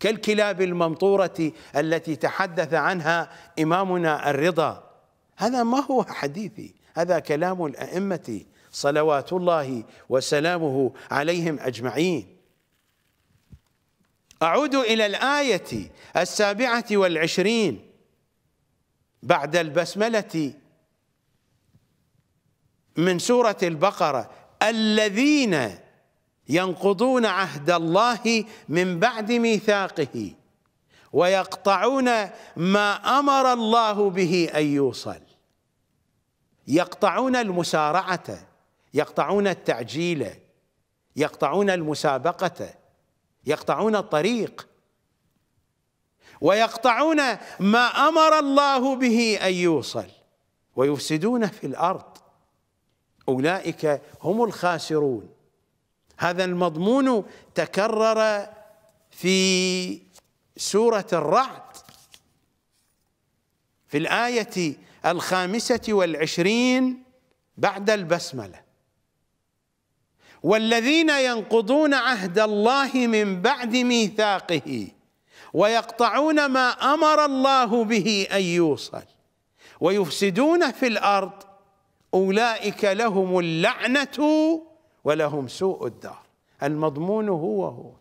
كالكلاب الممطورة التي تحدث عنها إمامنا الرضا هذا ما هو حديثي هذا كلام الأئمة صلوات الله وسلامه عليهم أجمعين أعود إلى الآية السابعة والعشرين بعد البسملة من سورة البقرة الذين ينقضون عهد الله من بعد ميثاقه ويقطعون ما أمر الله به أن يوصل يقطعون المسارعة يقطعون التعجيل يقطعون المسابقة يقطعون الطريق ويقطعون ما امر الله به ان يوصل ويفسدون في الارض اولئك هم الخاسرون هذا المضمون تكرر في سوره الرعد في الايه الخامسه والعشرين بعد البسمله والذين ينقضون عهد الله من بعد ميثاقه ويقطعون ما امر الله به ان يوصل ويفسدون في الارض اولئك لهم اللعنه ولهم سوء الدار المضمون هو هو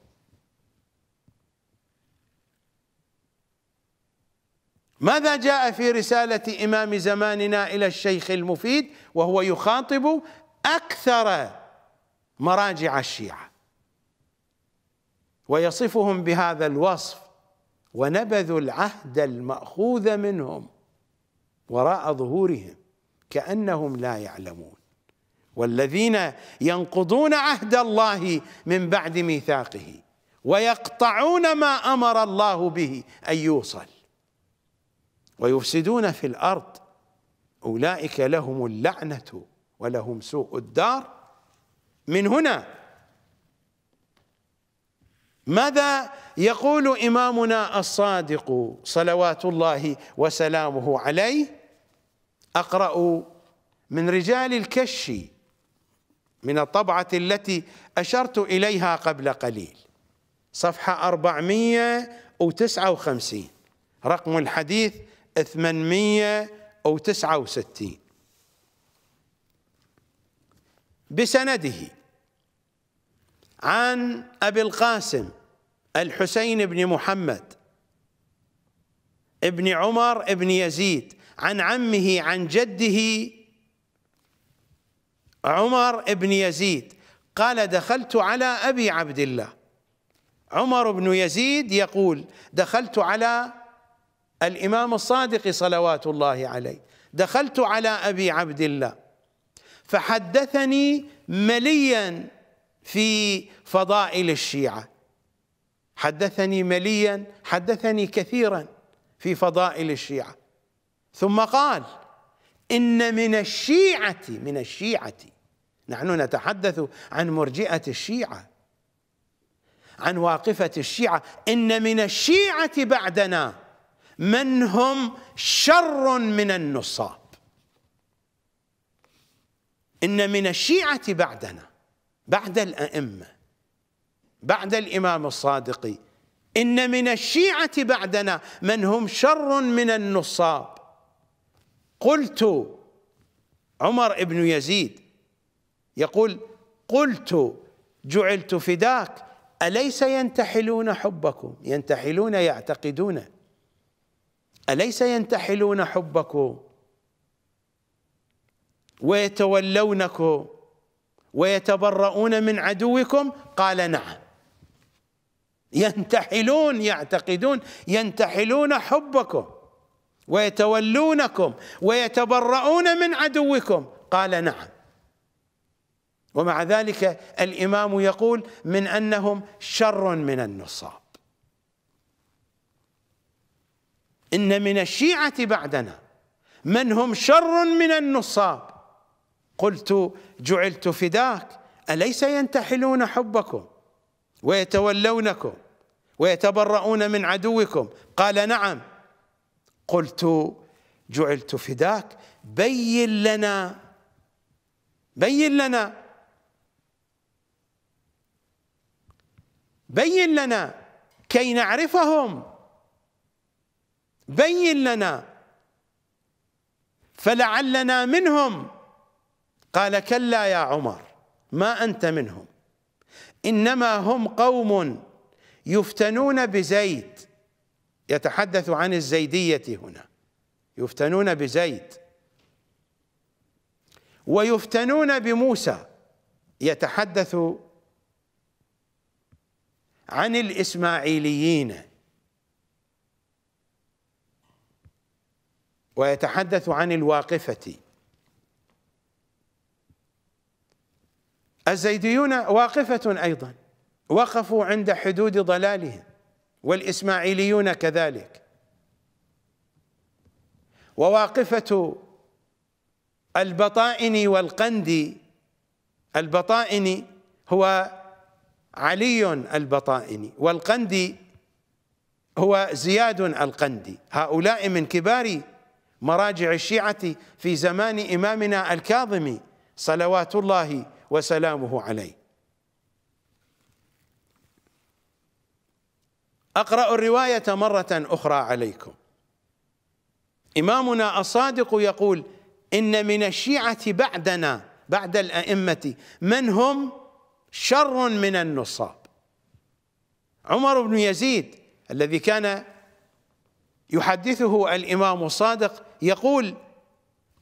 ماذا جاء في رسالة إمام زماننا إلى الشيخ المفيد وهو يخاطب أكثر مراجع الشيعة ويصفهم بهذا الوصف ونبذوا العهد المأخوذ منهم وراء ظهورهم كأنهم لا يعلمون والذين ينقضون عهد الله من بعد ميثاقه ويقطعون ما امر الله به ان يوصل ويفسدون في الارض اولئك لهم اللعنه ولهم سوء الدار من هنا ماذا يقول إمامنا الصادق صلوات الله وسلامه عليه أقرأ من رجال الكش من الطبعة التي أشرت إليها قبل قليل صفحة 459 رقم الحديث 869 بسنده عن أبي القاسم الحسين بن محمد ابن عمر ابن يزيد عن عمه عن جده عمر ابن يزيد قال دخلت على أبي عبد الله عمر بن يزيد يقول دخلت على الإمام الصادق صلوات الله عليه دخلت على أبي عبد الله فحدثني مليا في فضائل الشيعة حدثني مليا حدثني كثيرا في فضائل الشيعة ثم قال إن من الشيعة من الشيعة نحن نتحدث عن مرجئة الشيعة عن واقفة الشيعة إن من الشيعة بعدنا من هم شر من النصاب إن من الشيعة بعدنا بعد الأئمة بعد الإمام الصادق إن من الشيعة بعدنا من هم شر من النصاب قلت عمر بن يزيد يقول قلت جعلت فداك أليس ينتحلون حبكم ينتحلون يعتقدون أليس ينتحلون حبكم ويتولونكم ويتبرؤون من عدوكم قال نعم ينتحلون يعتقدون ينتحلون حبكم ويتولونكم ويتبرؤون من عدوكم قال نعم ومع ذلك الامام يقول من انهم شر من النصاب ان من الشيعه بعدنا من هم شر من النصاب قلت جعلت فداك أليس ينتحلون حبكم ويتولونكم ويتبرؤون من عدوكم قال نعم قلت جعلت فداك بين لنا بين لنا بين لنا كي نعرفهم بين لنا فلعلنا منهم قال كلا يا عمر ما أنت منهم إنما هم قوم يفتنون بزيد يتحدث عن الزيدية هنا يفتنون بزيد ويفتنون بموسى يتحدث عن الإسماعيليين ويتحدث عن الواقفة الزيديون واقفة أيضا وقفوا عند حدود ضلالهم والإسماعيليون كذلك وواقفة البطائن والقندي البطائني هو علي البطائني والقندي هو زياد القندي هؤلاء من كبار مراجع الشيعة في زمان إمامنا الكاظمي صلوات الله وسلامه عليه أقرأ الرواية مرة أخرى عليكم إمامنا الصادق يقول إن من الشيعة بعدنا بعد الأئمة من هم شر من النصاب عمر بن يزيد الذي كان يحدثه الإمام الصادق يقول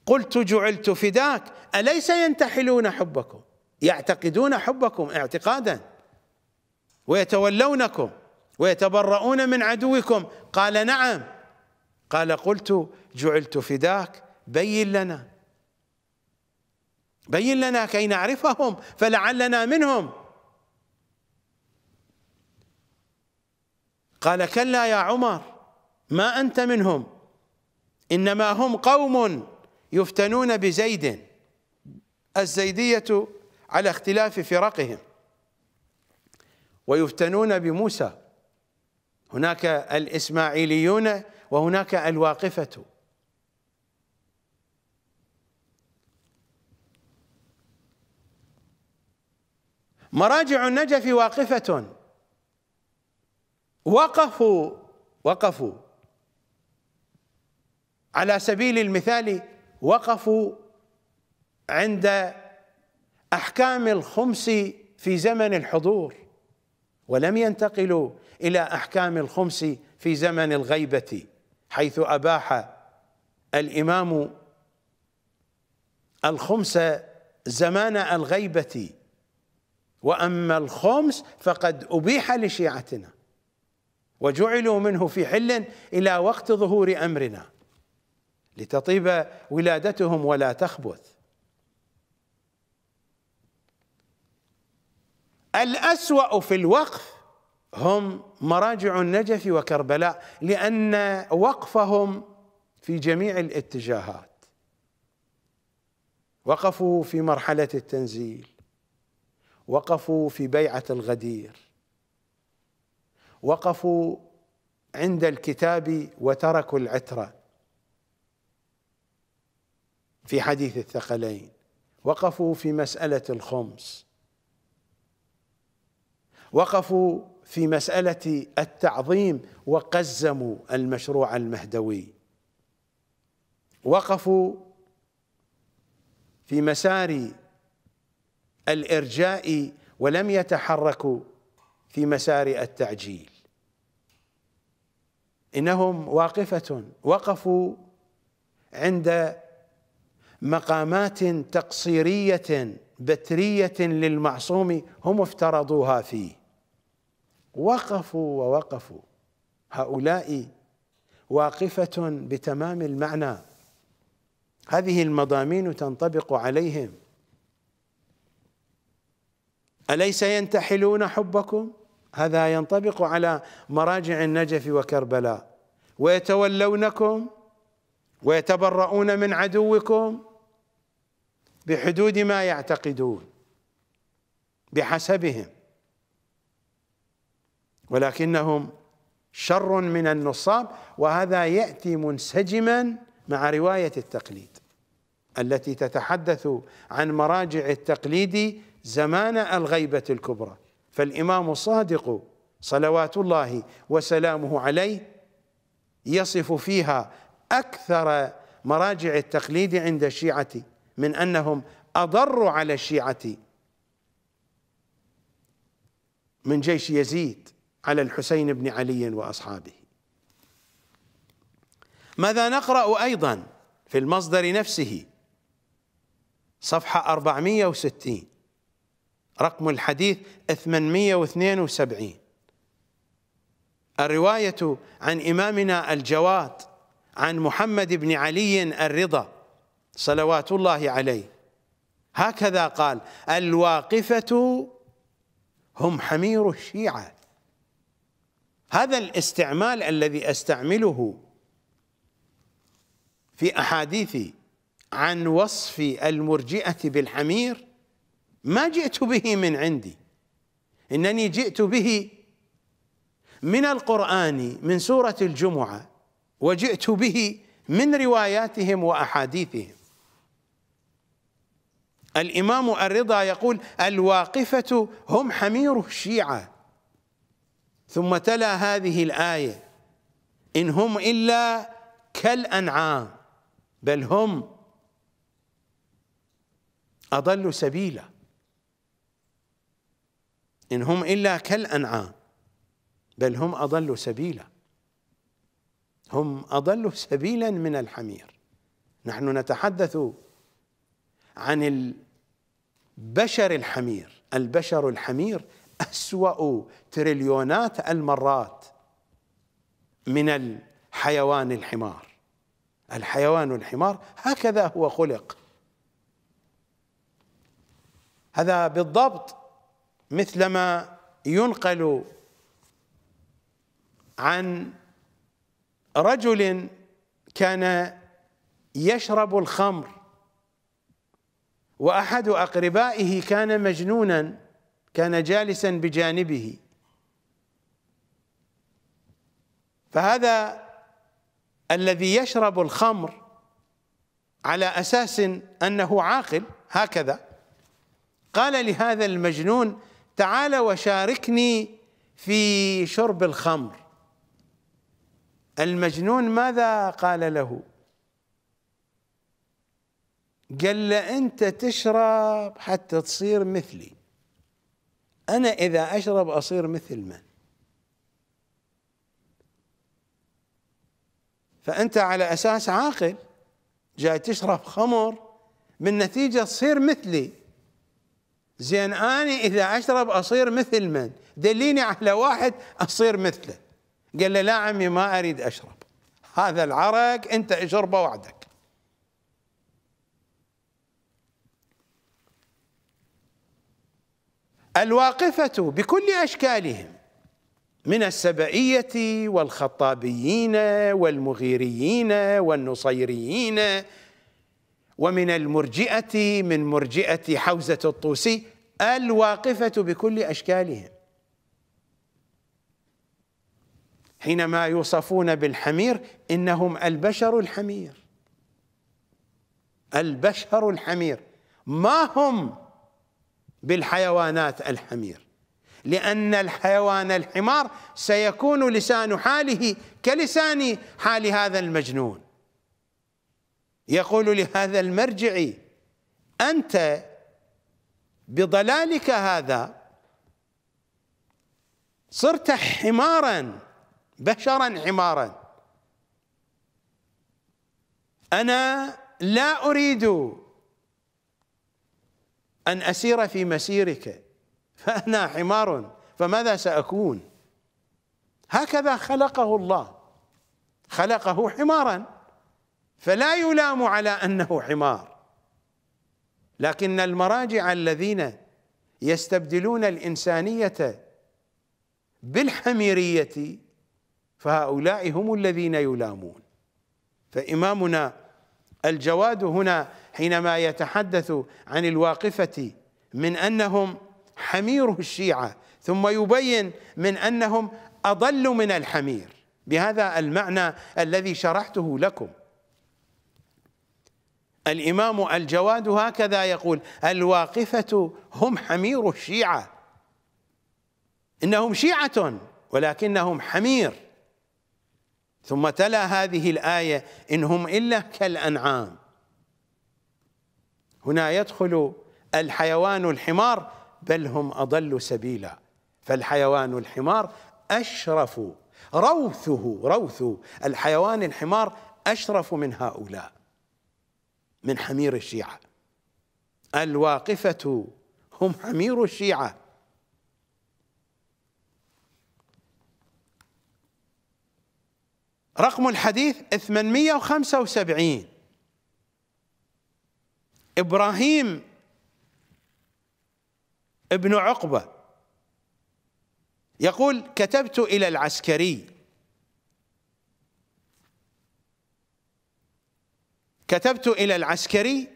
قلت جعلت فداك أليس ينتحلون حبكم يعتقدون حبكم اعتقادا ويتولونكم ويتبرؤون من عدوكم قال نعم قال قلت جعلت فداك بين لنا بين لنا كي نعرفهم فلعلنا منهم قال كلا يا عمر ما أنت منهم إنما هم قوم يفتنون بزيد الزيدية على اختلاف فرقهم ويفتنون بموسى هناك الإسماعيليون وهناك الواقفة مراجع النجف واقفة وقفوا وقفوا على سبيل المثال وقفوا عند أحكام الخمس في زمن الحضور ولم ينتقلوا إلى أحكام الخمس في زمن الغيبة حيث أباح الإمام الخمس زمان الغيبة وأما الخمس فقد أبيح لشيعتنا وجعلوا منه في حل إلى وقت ظهور أمرنا لتطيب ولادتهم ولا تخبث الأسوأ في الوقف هم مراجع النجف وكربلاء لأن وقفهم في جميع الاتجاهات وقفوا في مرحلة التنزيل وقفوا في بيعة الغدير وقفوا عند الكتاب وتركوا العترة في حديث الثقلين وقفوا في مسألة الخمس وقفوا في مسألة التعظيم وقزموا المشروع المهدوي وقفوا في مسار الإرجاء ولم يتحركوا في مسار التعجيل إنهم واقفة وقفوا عند مقامات تقصيرية بترية للمعصوم هم افترضوها فيه وقفوا ووقفوا هؤلاء واقفة بتمام المعنى هذه المضامين تنطبق عليهم أليس ينتحلون حبكم؟ هذا ينطبق على مراجع النجف وكربلاء ويتولونكم ويتبرؤون من عدوكم بحدود ما يعتقدون بحسبهم ولكنهم شر من النصاب وهذا يأتي منسجما مع رواية التقليد التي تتحدث عن مراجع التقليد زمان الغيبة الكبرى فالإمام الصادق صلوات الله وسلامه عليه يصف فيها أكثر مراجع التقليد عند الشيعة من أنهم أضروا على الشيعة من جيش يزيد على الحسين بن علي واصحابه ماذا نقرا ايضا في المصدر نفسه صفحه 460 رقم الحديث 872 الروايه عن امامنا الجواد عن محمد بن علي الرضا صلوات الله عليه هكذا قال الواقفه هم حمير الشيعه هذا الاستعمال الذي استعمله في احاديثي عن وصف المرجئه بالحمير ما جئت به من عندي انني جئت به من القران من سوره الجمعه وجئت به من رواياتهم واحاديثهم الامام الرضا يقول الواقفه هم حمير الشيعه ثم تلا هذه الايه ان هم الا كالانعام بل هم اضل سبيلا ان هم الا كالانعام بل هم اضل سبيلا هم اضل سبيلا من الحمير نحن نتحدث عن البشر الحمير البشر الحمير أسوأ تريليونات المرات من الحيوان الحمار الحيوان الحمار هكذا هو خلق هذا بالضبط مثلما ينقل عن رجل كان يشرب الخمر واحد اقربائه كان مجنونا كان جالسا بجانبه فهذا الذي يشرب الخمر على اساس انه عاقل هكذا قال لهذا المجنون تعال وشاركني في شرب الخمر المجنون ماذا قال له قال له انت تشرب حتى تصير مثلي أنا إذا أشرب أصير مثل من فأنت على أساس عاقل جاي تشرب خمر بالنتيجة تصير مثلي زين أنا إذا أشرب أصير مثل من دليني على واحد أصير مثله قال له لا عمي ما أريد أشرب هذا العرق أنت اشربه وعدك الواقفة بكل أشكالهم من السبئية والخطابيين والمغيريين والنصيريين ومن المرجئة من مرجئة حوزة الطوسي الواقفة بكل أشكالهم حينما يوصفون بالحمير إنهم البشر الحمير البشر الحمير ما هم بالحيوانات الحمير لأن الحيوان الحمار سيكون لسان حاله كلسان حال هذا المجنون يقول لهذا المرجع أنت بضلالك هذا صرت حمارا بشرا حمارا أنا لا أريد أن أسير في مسيرك فأنا حمار فماذا سأكون هكذا خلقه الله خلقه حمارا فلا يلام على أنه حمار لكن المراجع الذين يستبدلون الإنسانية بالحميرية فهؤلاء هم الذين يلامون فإمامنا الجواد هنا حينما يتحدث عن الواقفة من أنهم حمير الشيعة ثم يبين من أنهم أضل من الحمير بهذا المعنى الذي شرحته لكم الإمام الجواد هكذا يقول الواقفة هم حمير الشيعة إنهم شيعة ولكنهم حمير ثم تلا هذه الآية إن هم إلا كالأنعام هنا يدخل الحيوان الحمار بل هم أضل سبيلا فالحيوان الحمار أشرف روثه روث الحيوان الحمار أشرف من هؤلاء من حمير الشيعة الواقفة هم حمير الشيعة رقم الحديث 875 ابراهيم ابن عقبه يقول كتبت الى العسكري كتبت الى العسكري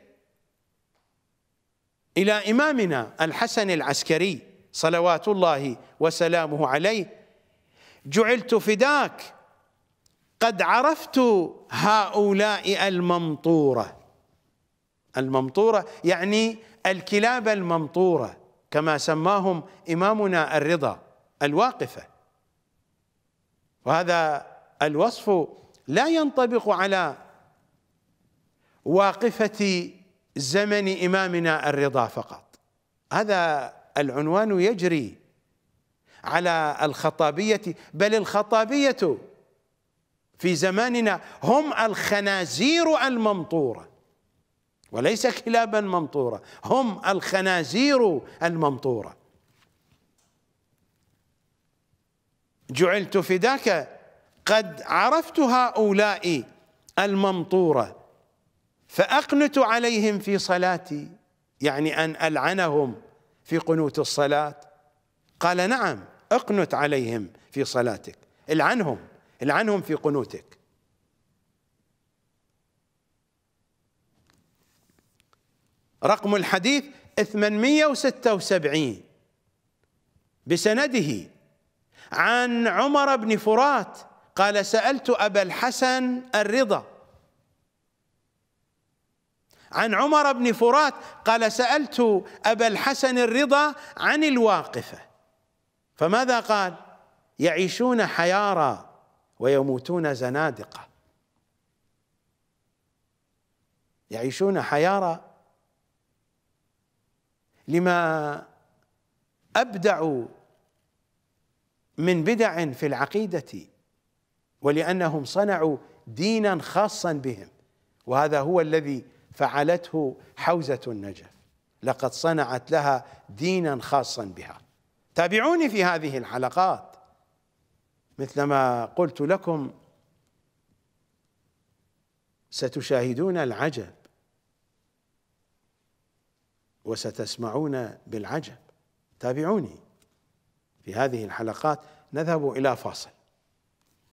الى امامنا الحسن العسكري صلوات الله وسلامه عليه جعلت فداك قد عرفت هؤلاء الممطوره الممطورة يعني الكلاب الممطورة كما سماهم إمامنا الرضا الواقفة وهذا الوصف لا ينطبق على واقفة زمن إمامنا الرضا فقط هذا العنوان يجري على الخطابية بل الخطابية في زماننا هم الخنازير الممطوره وليس كلابا ممطورة هم الخنازير الممطورة جعلت فداك قد عرفت هؤلاء الممطورة فأقنت عليهم في صلاتي يعني أن ألعنهم في قنوت الصلاة قال نعم اقنت عليهم في صلاتك العنهم العنهم في قنوتك رقم الحديث 876 بسنده عن عمر بن فرات قال سألت أبا الحسن الرضا عن عمر بن فرات قال سألت أبا الحسن الرضا عن الواقفة فماذا قال يعيشون حيارى ويموتون زنادقة يعيشون حيارى لما أبدعوا من بدع في العقيدة ولأنهم صنعوا دينا خاصا بهم وهذا هو الذي فعلته حوزة النجف لقد صنعت لها دينا خاصا بها تابعوني في هذه الحلقات مثلما قلت لكم ستشاهدون العجب وستسمعون بالعجب تابعوني في هذه الحلقات نذهب إلى فاصل